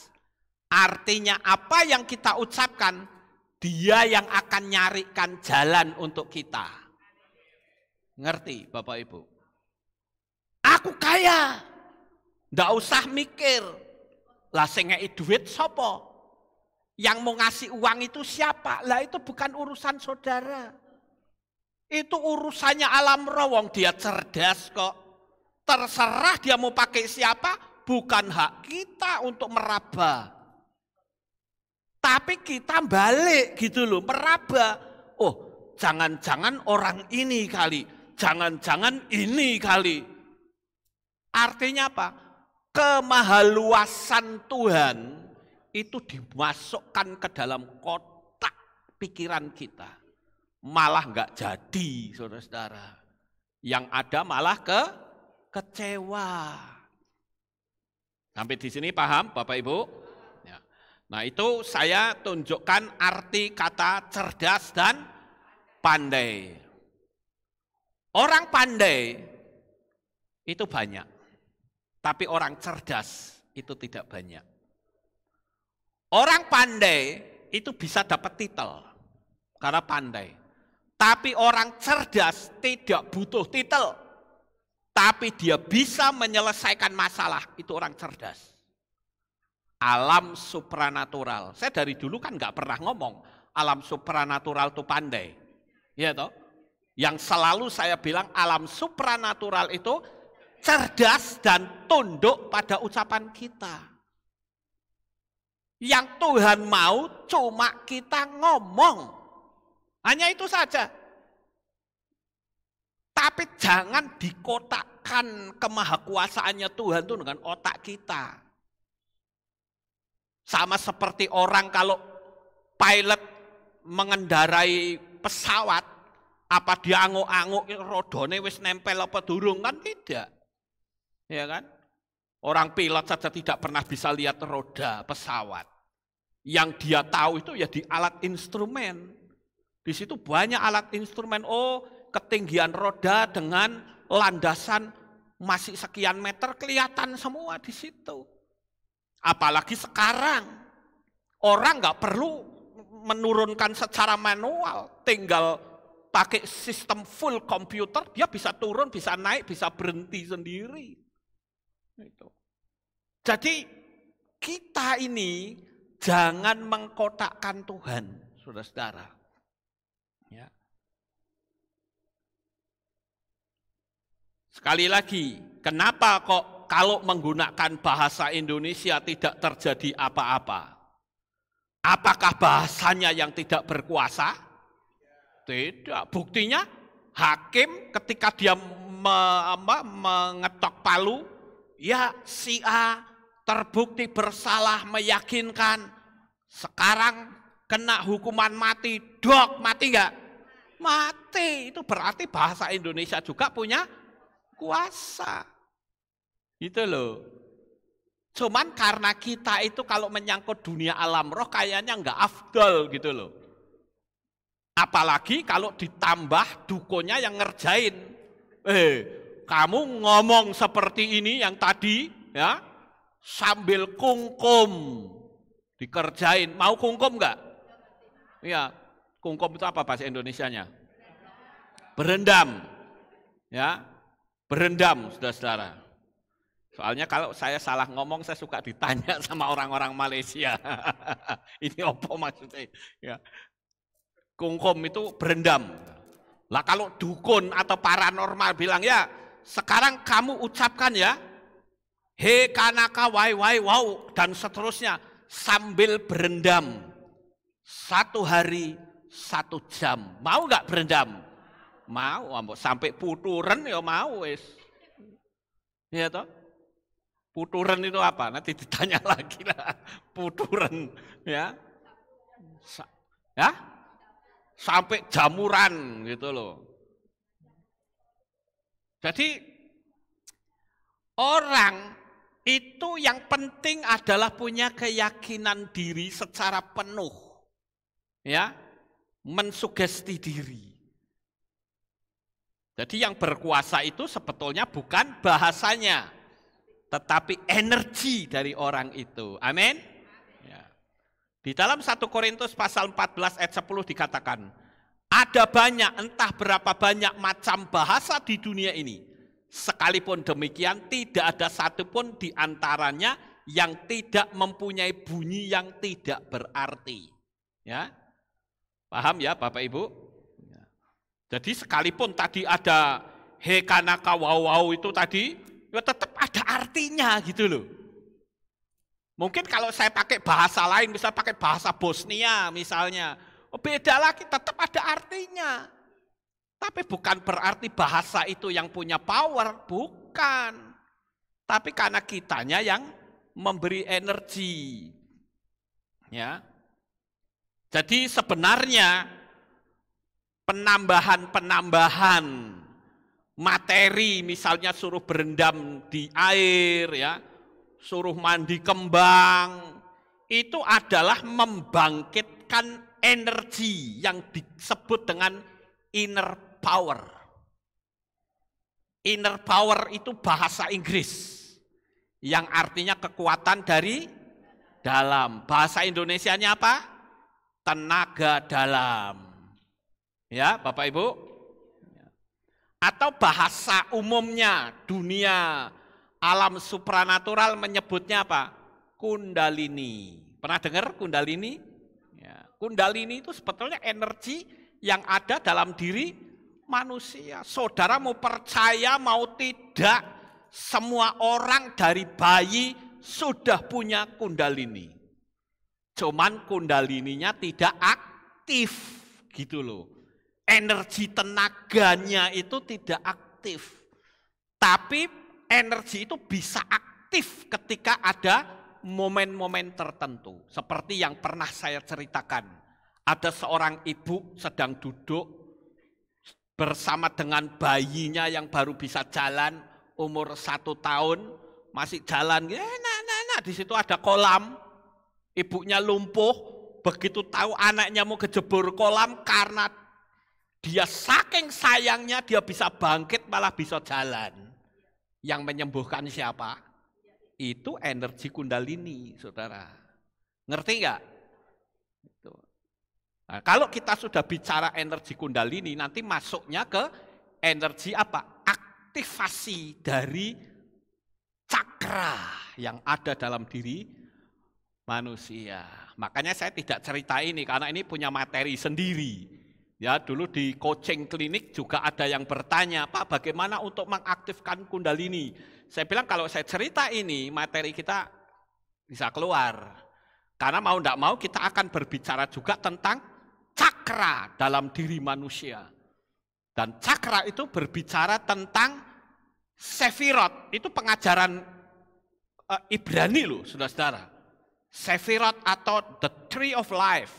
Artinya apa yang kita ucapkan, dia yang akan nyarikan jalan untuk kita. Ngerti Bapak Ibu? Aku kaya. Ndak usah mikir. Lah sing duit sopo? Yang mau ngasih uang itu siapa? Lah itu bukan urusan saudara. Itu urusannya alam rawong Dia cerdas kok. Terserah dia mau pakai siapa. Bukan hak kita untuk meraba. Tapi kita balik gitu loh, meraba. Oh, jangan-jangan orang ini kali, jangan-jangan ini kali. Artinya apa? Kemahaluasan Tuhan itu dimasukkan ke dalam kotak pikiran kita. Malah nggak jadi, saudara-saudara. Yang ada malah ke kecewa. Sampai di sini paham Bapak Ibu? Nah itu saya tunjukkan arti kata cerdas dan pandai. Orang pandai itu banyak, tapi orang cerdas itu tidak banyak. Orang pandai itu bisa dapat titel karena pandai. Tapi orang cerdas tidak butuh titel. Tapi dia bisa menyelesaikan masalah, itu orang cerdas alam supranatural. Saya dari dulu kan nggak pernah ngomong alam supranatural itu pandai. Ya toh? Yang selalu saya bilang alam supranatural itu cerdas dan tunduk pada ucapan kita. Yang Tuhan mau cuma kita ngomong. Hanya itu saja. Tapi jangan dikotakkan kemahakuasaannya Tuhan itu dengan otak kita. Sama seperti orang kalau pilot mengendarai pesawat, apa dia anguk-anguk ya, rodone wis nempel apa durung kan tidak. Ya kan? Orang pilot saja tidak pernah bisa lihat roda pesawat. Yang dia tahu itu ya di alat instrumen. Di situ banyak alat instrumen. Oh, ketinggian roda dengan landasan masih sekian meter kelihatan semua di situ. Apalagi sekarang orang nggak perlu menurunkan secara manual, tinggal pakai sistem full komputer, dia bisa turun, bisa naik, bisa berhenti sendiri. Jadi kita ini jangan mengkotakkan Tuhan, saudara-saudara. Ya. Sekali lagi, kenapa kok kalau menggunakan bahasa Indonesia tidak terjadi apa-apa. Apakah bahasanya yang tidak berkuasa? Tidak. Buktinya hakim ketika dia me, apa, mengetok palu, ya si A terbukti bersalah meyakinkan. Sekarang kena hukuman mati, dok mati nggak? Mati. Itu berarti bahasa Indonesia juga punya kuasa gitu loh. Cuman karena kita itu kalau menyangkut dunia alam roh kayaknya nggak afdol gitu loh. Apalagi kalau ditambah dukonya yang ngerjain. Eh, kamu ngomong seperti ini yang tadi ya sambil kungkum dikerjain. Mau kungkum nggak? Iya, kungkum itu apa bahasa Indonesianya? Berendam. Ya, berendam saudara-saudara. Soalnya kalau saya salah ngomong, saya suka ditanya *laughs* sama orang-orang Malaysia. *laughs* Ini apa maksudnya? Ya. Kungkum itu berendam. Lah kalau dukun atau paranormal bilang ya, sekarang kamu ucapkan ya, he kanaka wai wai wow, dan seterusnya sambil berendam. Satu hari, satu jam. Mau nggak berendam? Mau, sampai puturen ya mau Iya Ya toh? Puturan itu apa? Nanti ditanya *laughs* lagi lah. Puturan ya. Sa ya? Sampai jamuran gitu loh. Jadi orang itu yang penting adalah punya keyakinan diri secara penuh. Ya, mensugesti diri. Jadi yang berkuasa itu sebetulnya bukan bahasanya, tetapi energi dari orang itu. Amin. Ya. Di dalam 1 Korintus pasal 14 ayat 10 dikatakan, ada banyak entah berapa banyak macam bahasa di dunia ini. Sekalipun demikian tidak ada satupun di antaranya yang tidak mempunyai bunyi yang tidak berarti. Ya. Paham ya Bapak Ibu? Ya. Jadi sekalipun tadi ada hekanaka wow wow itu tadi, ya tetap artinya gitu loh. Mungkin kalau saya pakai bahasa lain, bisa pakai bahasa Bosnia misalnya, oh beda lagi, tetap ada artinya. Tapi bukan berarti bahasa itu yang punya power, bukan. Tapi karena kitanya yang memberi energi. Ya. Jadi sebenarnya penambahan-penambahan materi misalnya suruh berendam di air ya, suruh mandi kembang itu adalah membangkitkan energi yang disebut dengan inner power. Inner power itu bahasa Inggris yang artinya kekuatan dari dalam. Bahasa Indonesianya apa? Tenaga dalam. Ya, Bapak Ibu atau bahasa umumnya dunia alam supranatural menyebutnya apa? Kundalini. Pernah dengar kundalini? Ya, kundalini itu sebetulnya energi yang ada dalam diri manusia. Saudara mau percaya mau tidak, semua orang dari bayi sudah punya kundalini. Cuman kundalininya tidak aktif gitu loh energi tenaganya itu tidak aktif. Tapi energi itu bisa aktif ketika ada momen-momen tertentu. Seperti yang pernah saya ceritakan. Ada seorang ibu sedang duduk bersama dengan bayinya yang baru bisa jalan umur satu tahun masih jalan nah, nah, nah. di situ ada kolam ibunya lumpuh begitu tahu anaknya mau kejebur kolam karena dia saking sayangnya dia bisa bangkit malah bisa jalan. Yang menyembuhkan siapa? Itu energi kundalini, saudara. Ngerti nggak? Nah, kalau kita sudah bicara energi kundalini, nanti masuknya ke energi apa? Aktivasi dari cakra yang ada dalam diri manusia. Makanya saya tidak cerita ini karena ini punya materi sendiri. Ya, dulu di coaching klinik juga ada yang bertanya, "Pak, bagaimana untuk mengaktifkan Kundalini?" Saya bilang kalau saya cerita ini, materi kita bisa keluar. Karena mau tidak mau kita akan berbicara juga tentang cakra dalam diri manusia. Dan cakra itu berbicara tentang sefirot, itu pengajaran eh, Ibrani loh, saudara-saudara. Sefirot atau the tree of life.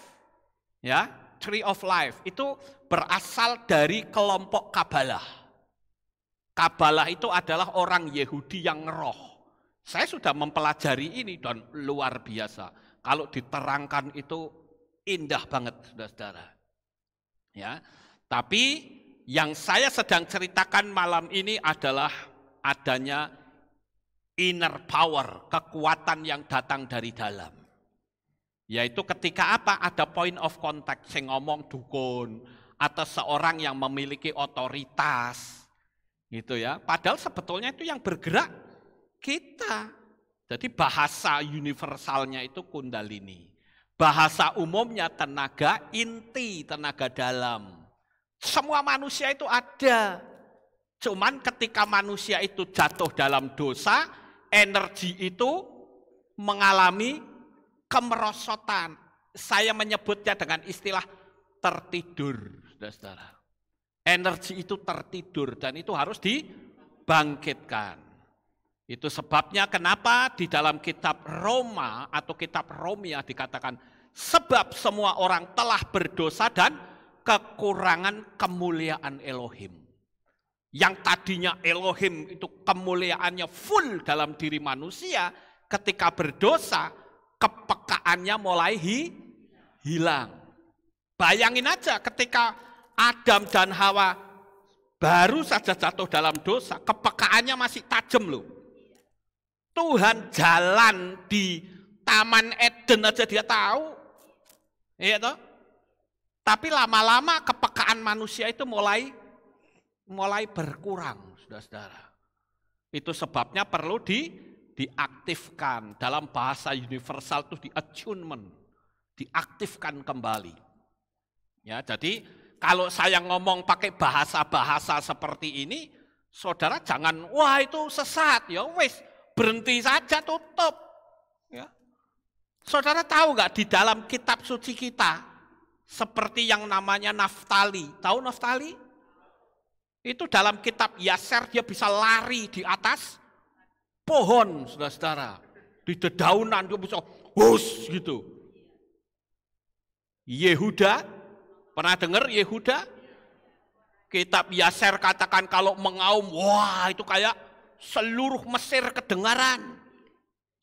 Ya, Tree of Life itu berasal dari kelompok Kabalah. Kabalah itu adalah orang Yahudi yang roh. Saya sudah mempelajari ini dan luar biasa. Kalau diterangkan itu indah banget, saudara-saudara. Ya, tapi yang saya sedang ceritakan malam ini adalah adanya inner power, kekuatan yang datang dari dalam. Yaitu ketika apa? Ada point of contact sing ngomong dukun atau seorang yang memiliki otoritas. Gitu ya. Padahal sebetulnya itu yang bergerak kita. Jadi bahasa universalnya itu kundalini. Bahasa umumnya tenaga inti, tenaga dalam. Semua manusia itu ada. Cuman ketika manusia itu jatuh dalam dosa, energi itu mengalami kemerosotan. Saya menyebutnya dengan istilah tertidur, saudara Energi itu tertidur dan itu harus dibangkitkan. Itu sebabnya kenapa di dalam kitab Roma atau kitab Romia dikatakan sebab semua orang telah berdosa dan kekurangan kemuliaan Elohim. Yang tadinya Elohim itu kemuliaannya full dalam diri manusia, ketika berdosa, kepe kebersaannya mulai hi, hilang. Bayangin aja ketika Adam dan Hawa baru saja jatuh dalam dosa, kepekaannya masih tajam loh. Tuhan jalan di Taman Eden aja dia tahu. Iya toh? Tapi lama-lama kepekaan manusia itu mulai mulai berkurang, Saudara-saudara. Itu sebabnya perlu di diaktifkan dalam bahasa universal itu di attunement, diaktifkan kembali. Ya, jadi kalau saya ngomong pakai bahasa-bahasa seperti ini, saudara jangan wah itu sesat ya wes berhenti saja tutup. Ya. Saudara tahu nggak di dalam kitab suci kita seperti yang namanya Naftali. Tahu Naftali? Itu dalam kitab Yaser dia bisa lari di atas pohon, saudara-saudara. Di dedaunan dia bisa hus gitu. Yehuda, pernah dengar Yehuda? Kitab Yaser katakan kalau mengaum, wah itu kayak seluruh Mesir kedengaran.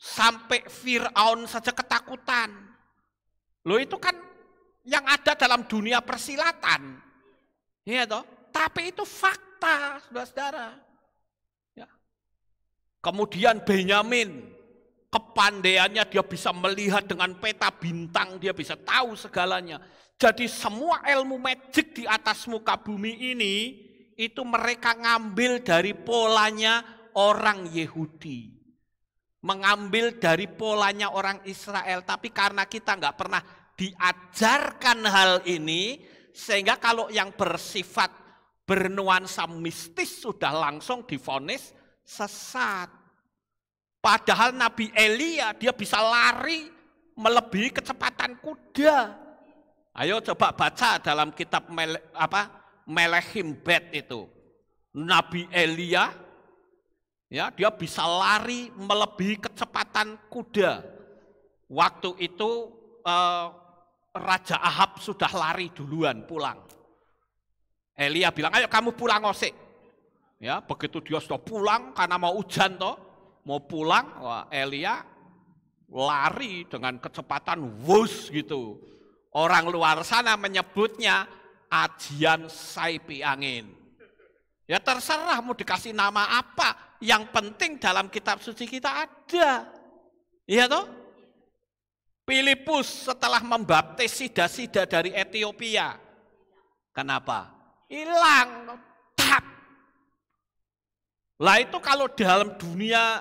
Sampai Fir'aun saja ketakutan. Loh itu kan yang ada dalam dunia persilatan. Iya toh? Tapi itu fakta, saudara-saudara. Kemudian Benyamin, kepandaiannya dia bisa melihat dengan peta bintang, dia bisa tahu segalanya. Jadi semua ilmu magic di atas muka bumi ini, itu mereka ngambil dari polanya orang Yahudi. Mengambil dari polanya orang Israel. Tapi karena kita nggak pernah diajarkan hal ini, sehingga kalau yang bersifat bernuansa mistis sudah langsung difonis sesat. Padahal Nabi Elia dia bisa lari melebihi kecepatan kuda. Ayo coba baca dalam kitab mele, apa Melehim Bet itu. Nabi Elia ya dia bisa lari melebihi kecepatan kuda. Waktu itu eh, Raja Ahab sudah lari duluan pulang. Elia bilang, ayo kamu pulang osik. Ya, begitu dia sudah pulang karena mau hujan toh, mau pulang, wah, Elia lari dengan kecepatan wus gitu. Orang luar sana menyebutnya ajian saipi angin. Ya terserah mau dikasih nama apa, yang penting dalam kitab suci kita ada. Iya toh? Filipus setelah membaptis sida-sida dari Ethiopia. Kenapa? Hilang lah itu kalau dalam dunia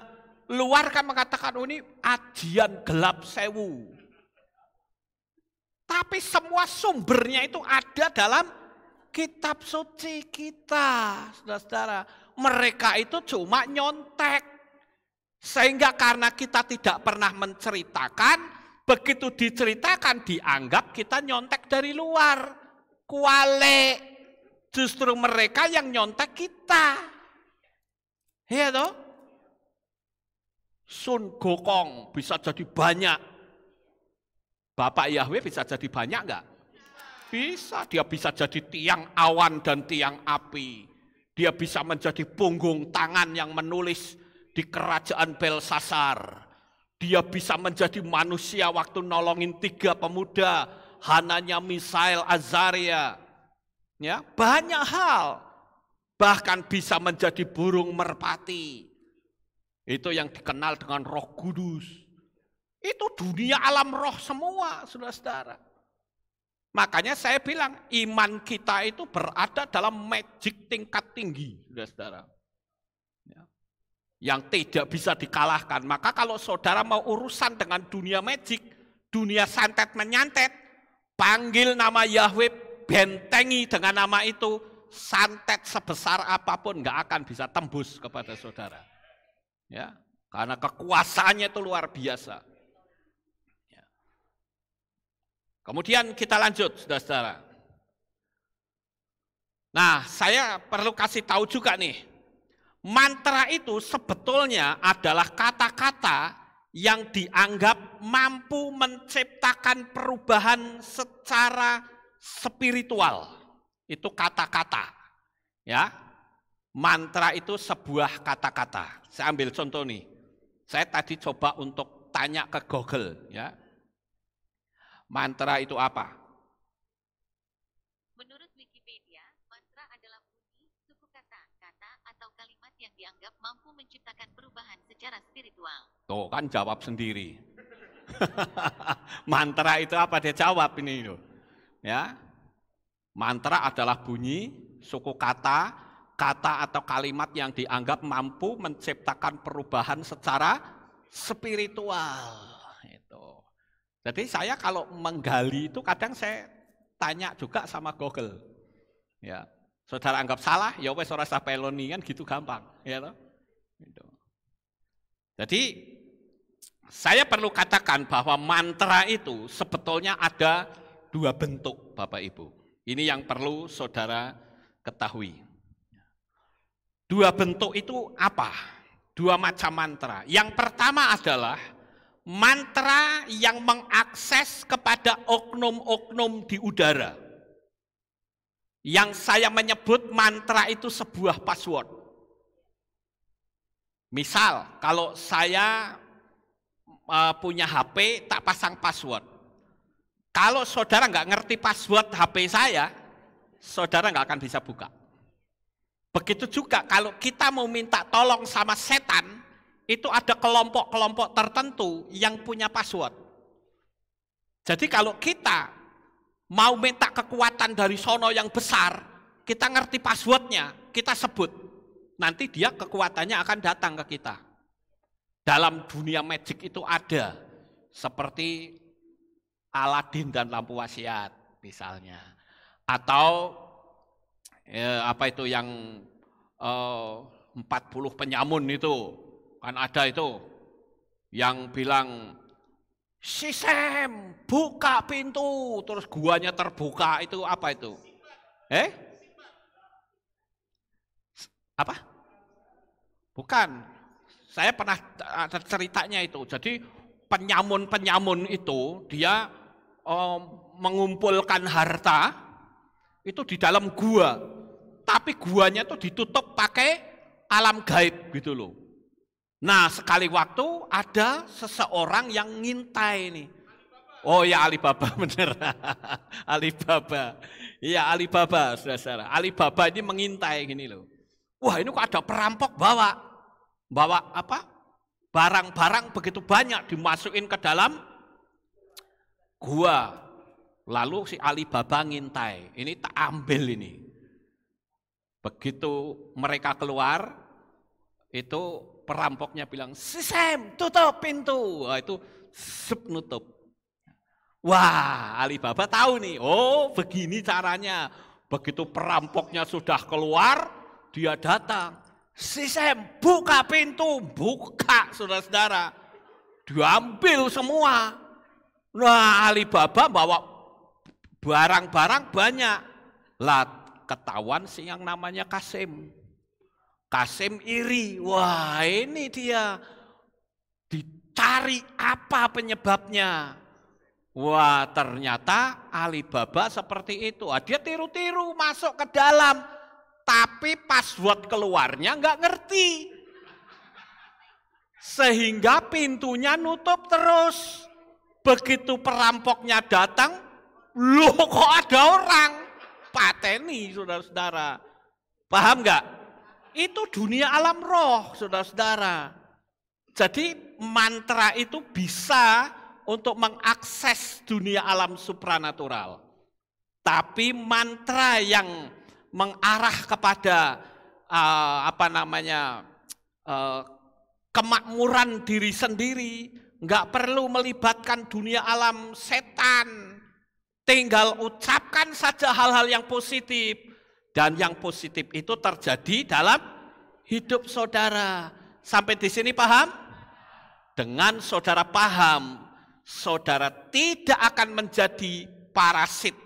luar kan mengatakan oh, ini ajian gelap sewu. Tapi semua sumbernya itu ada dalam kitab suci kita, saudara-saudara. Mereka itu cuma nyontek. Sehingga karena kita tidak pernah menceritakan, begitu diceritakan dianggap kita nyontek dari luar. Kuale, justru mereka yang nyontek kita. Iya toh? Sun Gokong bisa jadi banyak. Bapak Yahweh bisa jadi banyak enggak? Bisa, dia bisa jadi tiang awan dan tiang api. Dia bisa menjadi punggung tangan yang menulis di kerajaan Belsasar. Dia bisa menjadi manusia waktu nolongin tiga pemuda, Hananya Misael Azaria. Ya, banyak hal bahkan bisa menjadi burung merpati. Itu yang dikenal dengan roh kudus. Itu dunia alam roh semua, saudara-saudara. Makanya saya bilang, iman kita itu berada dalam magic tingkat tinggi, saudara-saudara. Ya. Yang tidak bisa dikalahkan. Maka kalau saudara mau urusan dengan dunia magic, dunia santet menyantet, panggil nama Yahweh, bentengi dengan nama itu, santet sebesar apapun nggak akan bisa tembus kepada saudara. Ya, karena kekuasaannya itu luar biasa. Ya. Kemudian kita lanjut, saudara-saudara. Nah, saya perlu kasih tahu juga nih, mantra itu sebetulnya adalah kata-kata yang dianggap mampu menciptakan perubahan secara spiritual itu kata-kata. Ya. Mantra itu sebuah kata-kata. Saya ambil contoh nih. Saya tadi coba untuk tanya ke Google, ya. Mantra itu apa? Menurut Wikipedia, mantra adalah bunyi, suku kata, kata atau kalimat yang dianggap mampu menciptakan perubahan secara spiritual. Tuh kan jawab sendiri. *laughs* mantra itu apa dia jawab ini itu. Ya, Mantra adalah bunyi, suku kata, kata atau kalimat yang dianggap mampu menciptakan perubahan secara spiritual. Itu. Jadi saya kalau menggali itu kadang saya tanya juga sama Google. Ya, saudara anggap salah, ya wes ora peloni kan gitu gampang, ya Gitu. Jadi saya perlu katakan bahwa mantra itu sebetulnya ada dua bentuk Bapak Ibu. Ini yang perlu saudara ketahui. Dua bentuk itu apa? Dua macam mantra. Yang pertama adalah mantra yang mengakses kepada oknum-oknum di udara. Yang saya menyebut mantra itu sebuah password. Misal, kalau saya eh, punya HP tak pasang password. Kalau saudara nggak ngerti password HP saya, saudara nggak akan bisa buka. Begitu juga kalau kita mau minta tolong sama setan, itu ada kelompok-kelompok tertentu yang punya password. Jadi kalau kita mau minta kekuatan dari sono yang besar, kita ngerti passwordnya, kita sebut. Nanti dia kekuatannya akan datang ke kita. Dalam dunia magic itu ada. Seperti Aladin dan lampu wasiat misalnya. Atau ya, apa itu yang eh, empat eh, 40 penyamun itu kan ada itu yang bilang sistem buka pintu terus guanya terbuka itu apa itu eh apa bukan saya pernah eh, ceritanya itu jadi penyamun penyamun itu dia Oh, mengumpulkan harta itu di dalam gua, tapi guanya itu ditutup pakai alam gaib gitu loh. Nah sekali waktu ada seseorang yang ngintai nih. Oh ya Alibaba *laughs* bener. Alibaba. Iya Alibaba saudara-saudara. Alibaba ini mengintai gini loh. Wah ini kok ada perampok bawa. Bawa apa? Barang-barang begitu banyak dimasukin ke dalam gua. Lalu si Alibaba ngintai, ini tak ambil ini. Begitu mereka keluar, itu perampoknya bilang, Sisem, tutup pintu. Wah, itu sub nutup. Wah, Alibaba tahu nih, oh begini caranya. Begitu perampoknya sudah keluar, dia datang. Sisem, buka pintu, buka saudara-saudara. Diambil semua. Nah, Alibaba bawa barang-barang banyak. Lah, ketahuan sih yang namanya Kasim. Kasim iri. Wah, ini dia. Dicari apa penyebabnya? Wah, ternyata Alibaba seperti itu. Ah, dia tiru-tiru masuk ke dalam. Tapi password keluarnya nggak ngerti. Sehingga pintunya nutup terus. Begitu perampoknya datang, loh kok ada orang? Pateni saudara-saudara. Paham nggak? Itu dunia alam roh saudara-saudara. Jadi mantra itu bisa untuk mengakses dunia alam supranatural. Tapi mantra yang mengarah kepada uh, apa namanya uh, kemakmuran diri sendiri, nggak perlu melibatkan dunia alam setan. Tinggal ucapkan saja hal-hal yang positif. Dan yang positif itu terjadi dalam hidup saudara. Sampai di sini paham? Dengan saudara paham, saudara tidak akan menjadi parasit.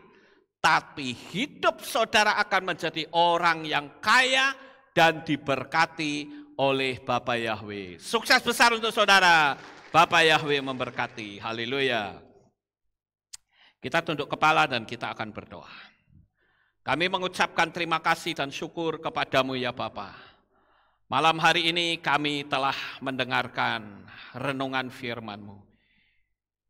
Tapi hidup saudara akan menjadi orang yang kaya dan diberkati oleh Bapak Yahweh. Sukses besar untuk saudara. Bapak Yahweh memberkati. Haleluya. Kita tunduk kepala dan kita akan berdoa. Kami mengucapkan terima kasih dan syukur kepadamu ya Bapa. Malam hari ini kami telah mendengarkan renungan firman-Mu.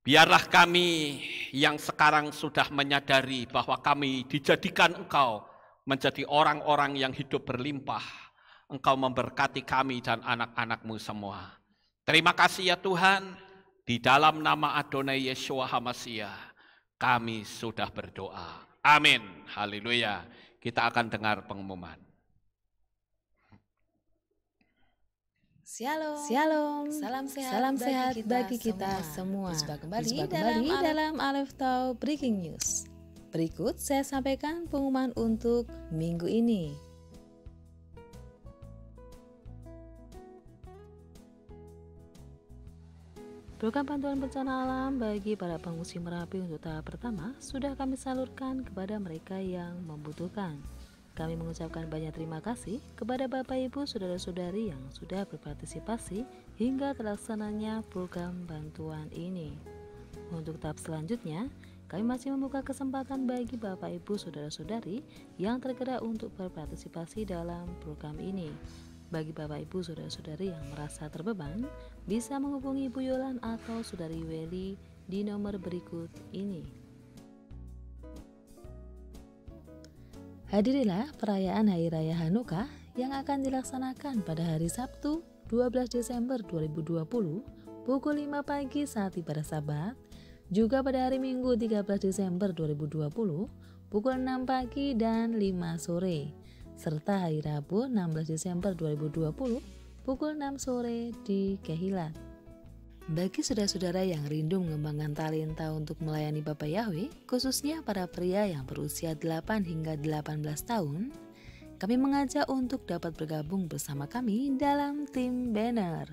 Biarlah kami yang sekarang sudah menyadari bahwa kami dijadikan Engkau menjadi orang-orang yang hidup berlimpah. Engkau memberkati kami dan anak-anakmu semua. Terima kasih ya Tuhan, di dalam nama Adonai Yeshua HaMasiah, kami sudah berdoa. Amin. Haleluya. Kita akan dengar pengumuman. Shalom. Shalom. Salam sehat, Salam sehat bagi kita, bagi kita semua. semua. kembali, kembali dalam, dalam Aleph Tau Breaking News. Berikut saya sampaikan pengumuman untuk minggu ini. Program bantuan bencana alam bagi para pengungsi Merapi untuk tahap pertama sudah kami salurkan kepada mereka yang membutuhkan. Kami mengucapkan banyak terima kasih kepada Bapak Ibu Saudara-saudari yang sudah berpartisipasi hingga terlaksananya program bantuan ini. Untuk tahap selanjutnya, kami masih membuka kesempatan bagi Bapak Ibu Saudara-saudari yang tergerak untuk berpartisipasi dalam program ini bagi Bapak Ibu Saudara-saudari yang merasa terbeban, bisa menghubungi Bu Yolan atau Saudari Weli di nomor berikut ini. Hadirilah perayaan Hari Raya Hanukkah yang akan dilaksanakan pada hari Sabtu 12 Desember 2020 pukul 5 pagi saat ibadah sabat juga pada hari Minggu 13 Desember 2020 pukul 6 pagi dan 5 sore serta hari Rabu 16 Desember 2020 pukul 6 sore di Kehila. Bagi saudara-saudara yang rindu mengembangkan talenta untuk melayani Bapak Yahweh, khususnya para pria yang berusia 8 hingga 18 tahun, kami mengajak untuk dapat bergabung bersama kami dalam tim banner.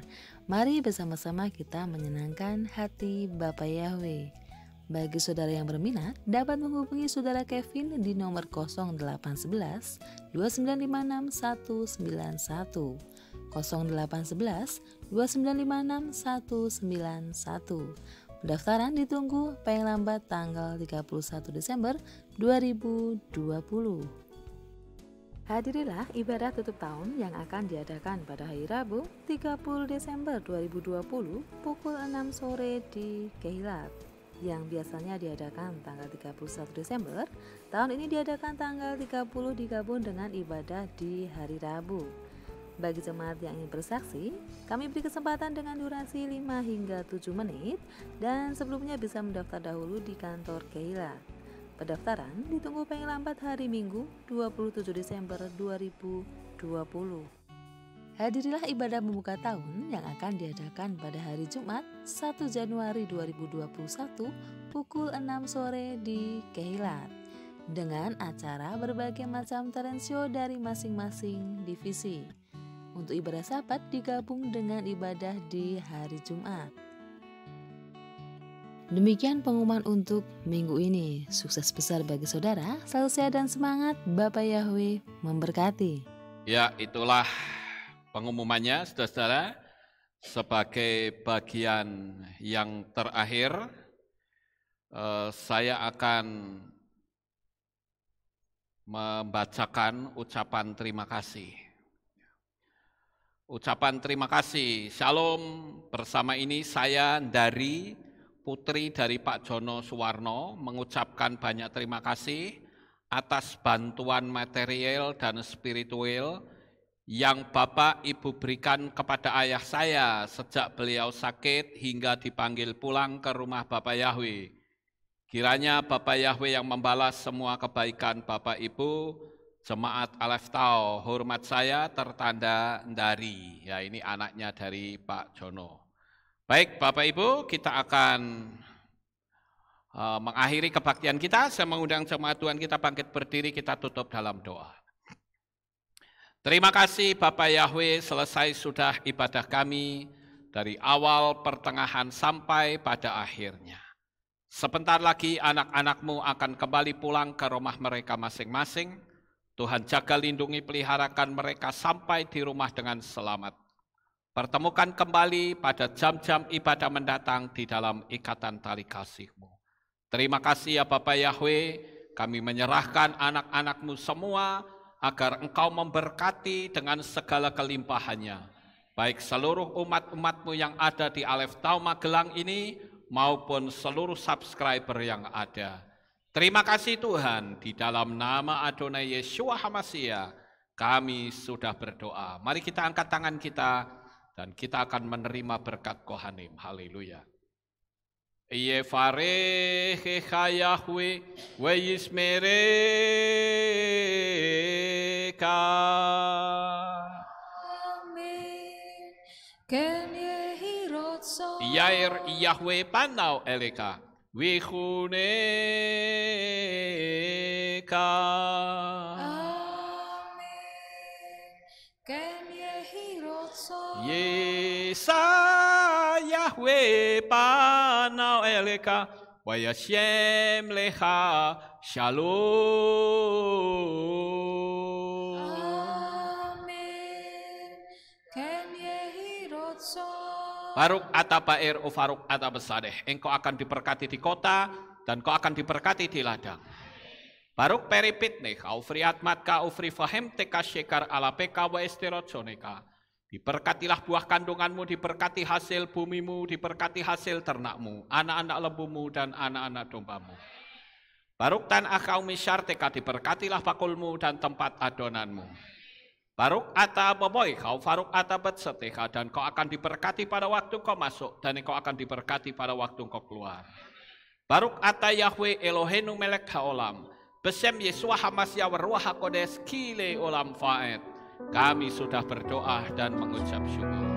Mari bersama-sama kita menyenangkan hati Bapak Yahweh. Bagi saudara yang berminat, dapat menghubungi saudara Kevin di nomor 0811 2956 191. 0811 2956 191. Pendaftaran ditunggu paling lambat tanggal 31 Desember 2020. Hadirilah ibadah tutup tahun yang akan diadakan pada hari Rabu 30 Desember 2020 pukul 6 sore di Kehilat yang biasanya diadakan tanggal 31 Desember, tahun ini diadakan tanggal 30 digabung dengan ibadah di hari Rabu. Bagi jemaat yang ingin bersaksi, kami beri kesempatan dengan durasi 5 hingga 7 menit dan sebelumnya bisa mendaftar dahulu di kantor Keila. Pendaftaran ditunggu paling lambat hari Minggu 27 Desember 2020. Hadirilah ibadah membuka tahun yang akan diadakan pada hari Jumat 1 Januari 2021 pukul 6 sore di Kehilat dengan acara berbagai macam talent show dari masing-masing divisi. Untuk ibadah sahabat digabung dengan ibadah di hari Jumat. Demikian pengumuman untuk minggu ini. Sukses besar bagi saudara, selalu sehat dan semangat. Bapak Yahweh memberkati. Ya, itulah pengumumannya, saudara-saudara, sebagai bagian yang terakhir, eh, saya akan membacakan ucapan terima kasih. Ucapan terima kasih, Shalom bersama ini saya dari putri dari Pak Jono Suwarno mengucapkan banyak terima kasih atas bantuan material dan spiritual yang Bapak Ibu berikan kepada ayah saya sejak beliau sakit hingga dipanggil pulang ke rumah Bapak Yahweh. Kiranya Bapak Yahweh yang membalas semua kebaikan Bapak Ibu, jemaat Alef Tau, hormat saya tertanda dari. Ya ini anaknya dari Pak Jono. Baik Bapak Ibu, kita akan eh, mengakhiri kebaktian kita. Saya mengundang jemaat Tuhan kita bangkit berdiri, kita tutup dalam doa. Terima kasih Bapak Yahweh selesai sudah ibadah kami dari awal pertengahan sampai pada akhirnya. Sebentar lagi anak-anakmu akan kembali pulang ke rumah mereka masing-masing. Tuhan jaga lindungi peliharakan mereka sampai di rumah dengan selamat. Pertemukan kembali pada jam-jam ibadah mendatang di dalam ikatan tali kasihmu. Terima kasih ya Bapak Yahweh, kami menyerahkan anak-anakmu semua agar engkau memberkati dengan segala kelimpahannya, baik seluruh umat-umatmu yang ada di Alef Tau Magelang ini, maupun seluruh subscriber yang ada. Terima kasih Tuhan, di dalam nama Adonai Yeshua HaMasya, kami sudah berdoa. Mari kita angkat tangan kita, dan kita akan menerima berkat Kohanim. Haleluya. Iye Yahweh, elika, Яир Яхве паннау элека. Вихунека. Yesa Yahweh panau eleka. Vayashem lecha shalom. Baruk atabair ufaruk atabasadeh. Oh Engkau akan diberkati di kota dan kau akan diberkati di ladang. Baruk peripit nih, matka, kau fri fahem teka shekar ala peka wa esterotsoneka. Diberkatilah buah kandunganmu, diberkati hasil bumimu, diberkati hasil ternakmu, anak-anak lembumu dan anak-anak dombamu. Baruk tan akau misyar teka diberkatilah pakulmu dan tempat adonanmu. Baruk ata boboi kau, faruk ata batseteha, dan kau akan diberkati pada waktu kau masuk, dan kau akan diberkati pada waktu kau keluar. Baruk ata Yahweh Elohenu melek haolam, besem Yesua hamas yaweruah kodes kile olam Faed. Kami sudah berdoa dan mengucap syukur.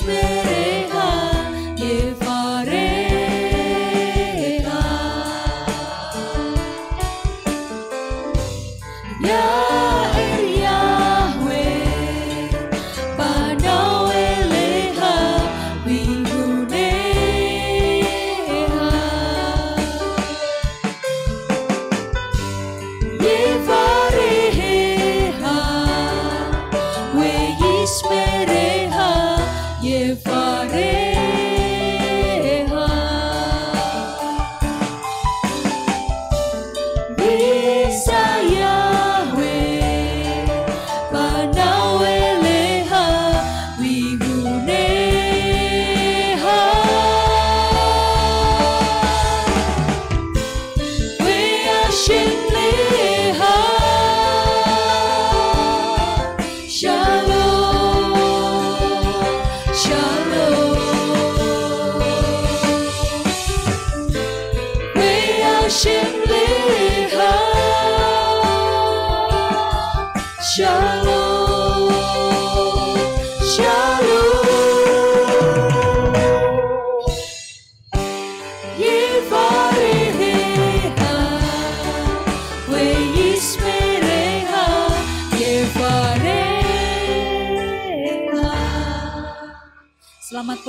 Christmas.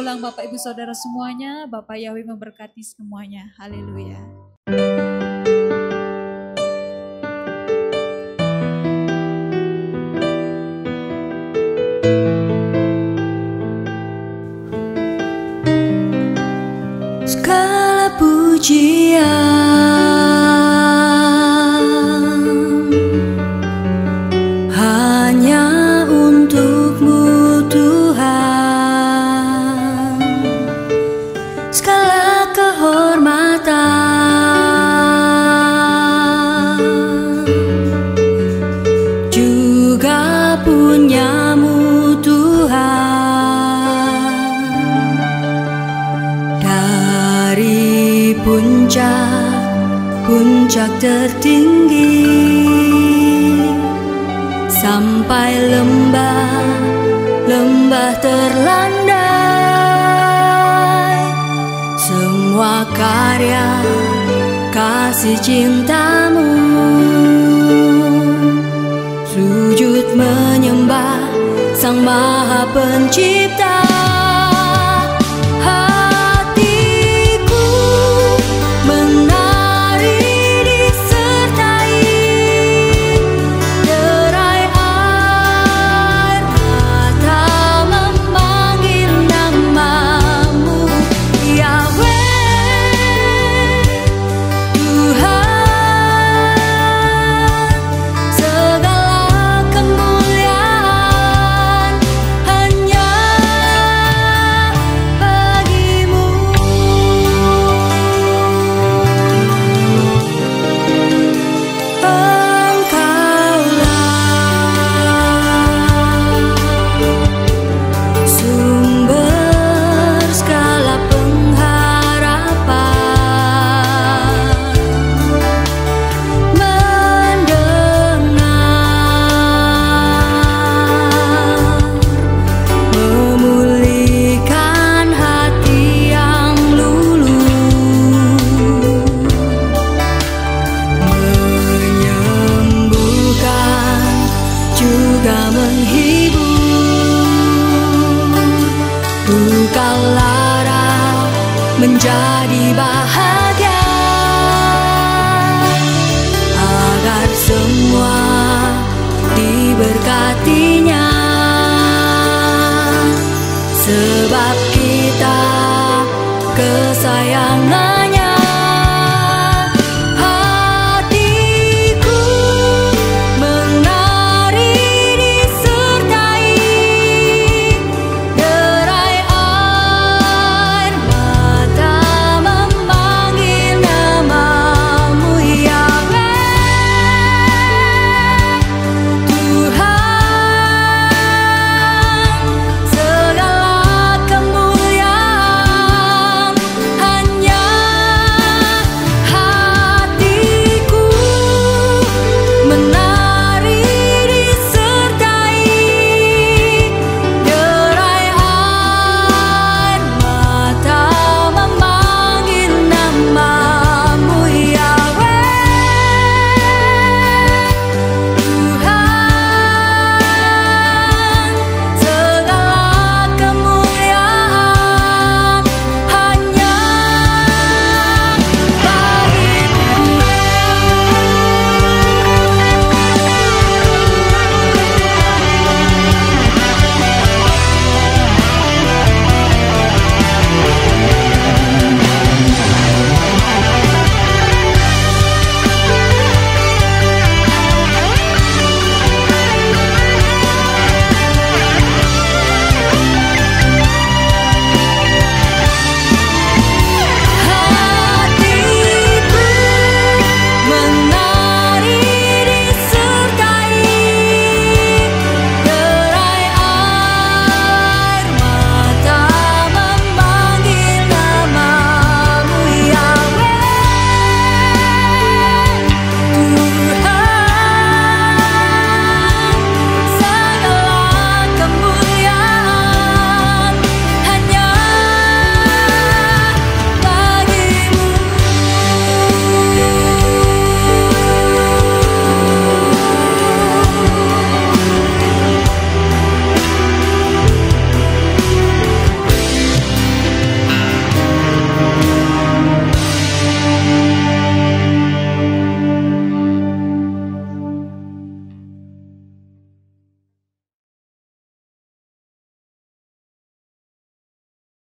pulang Bapak Ibu Saudara semuanya. Bapak Yahweh memberkati semuanya. Haleluya.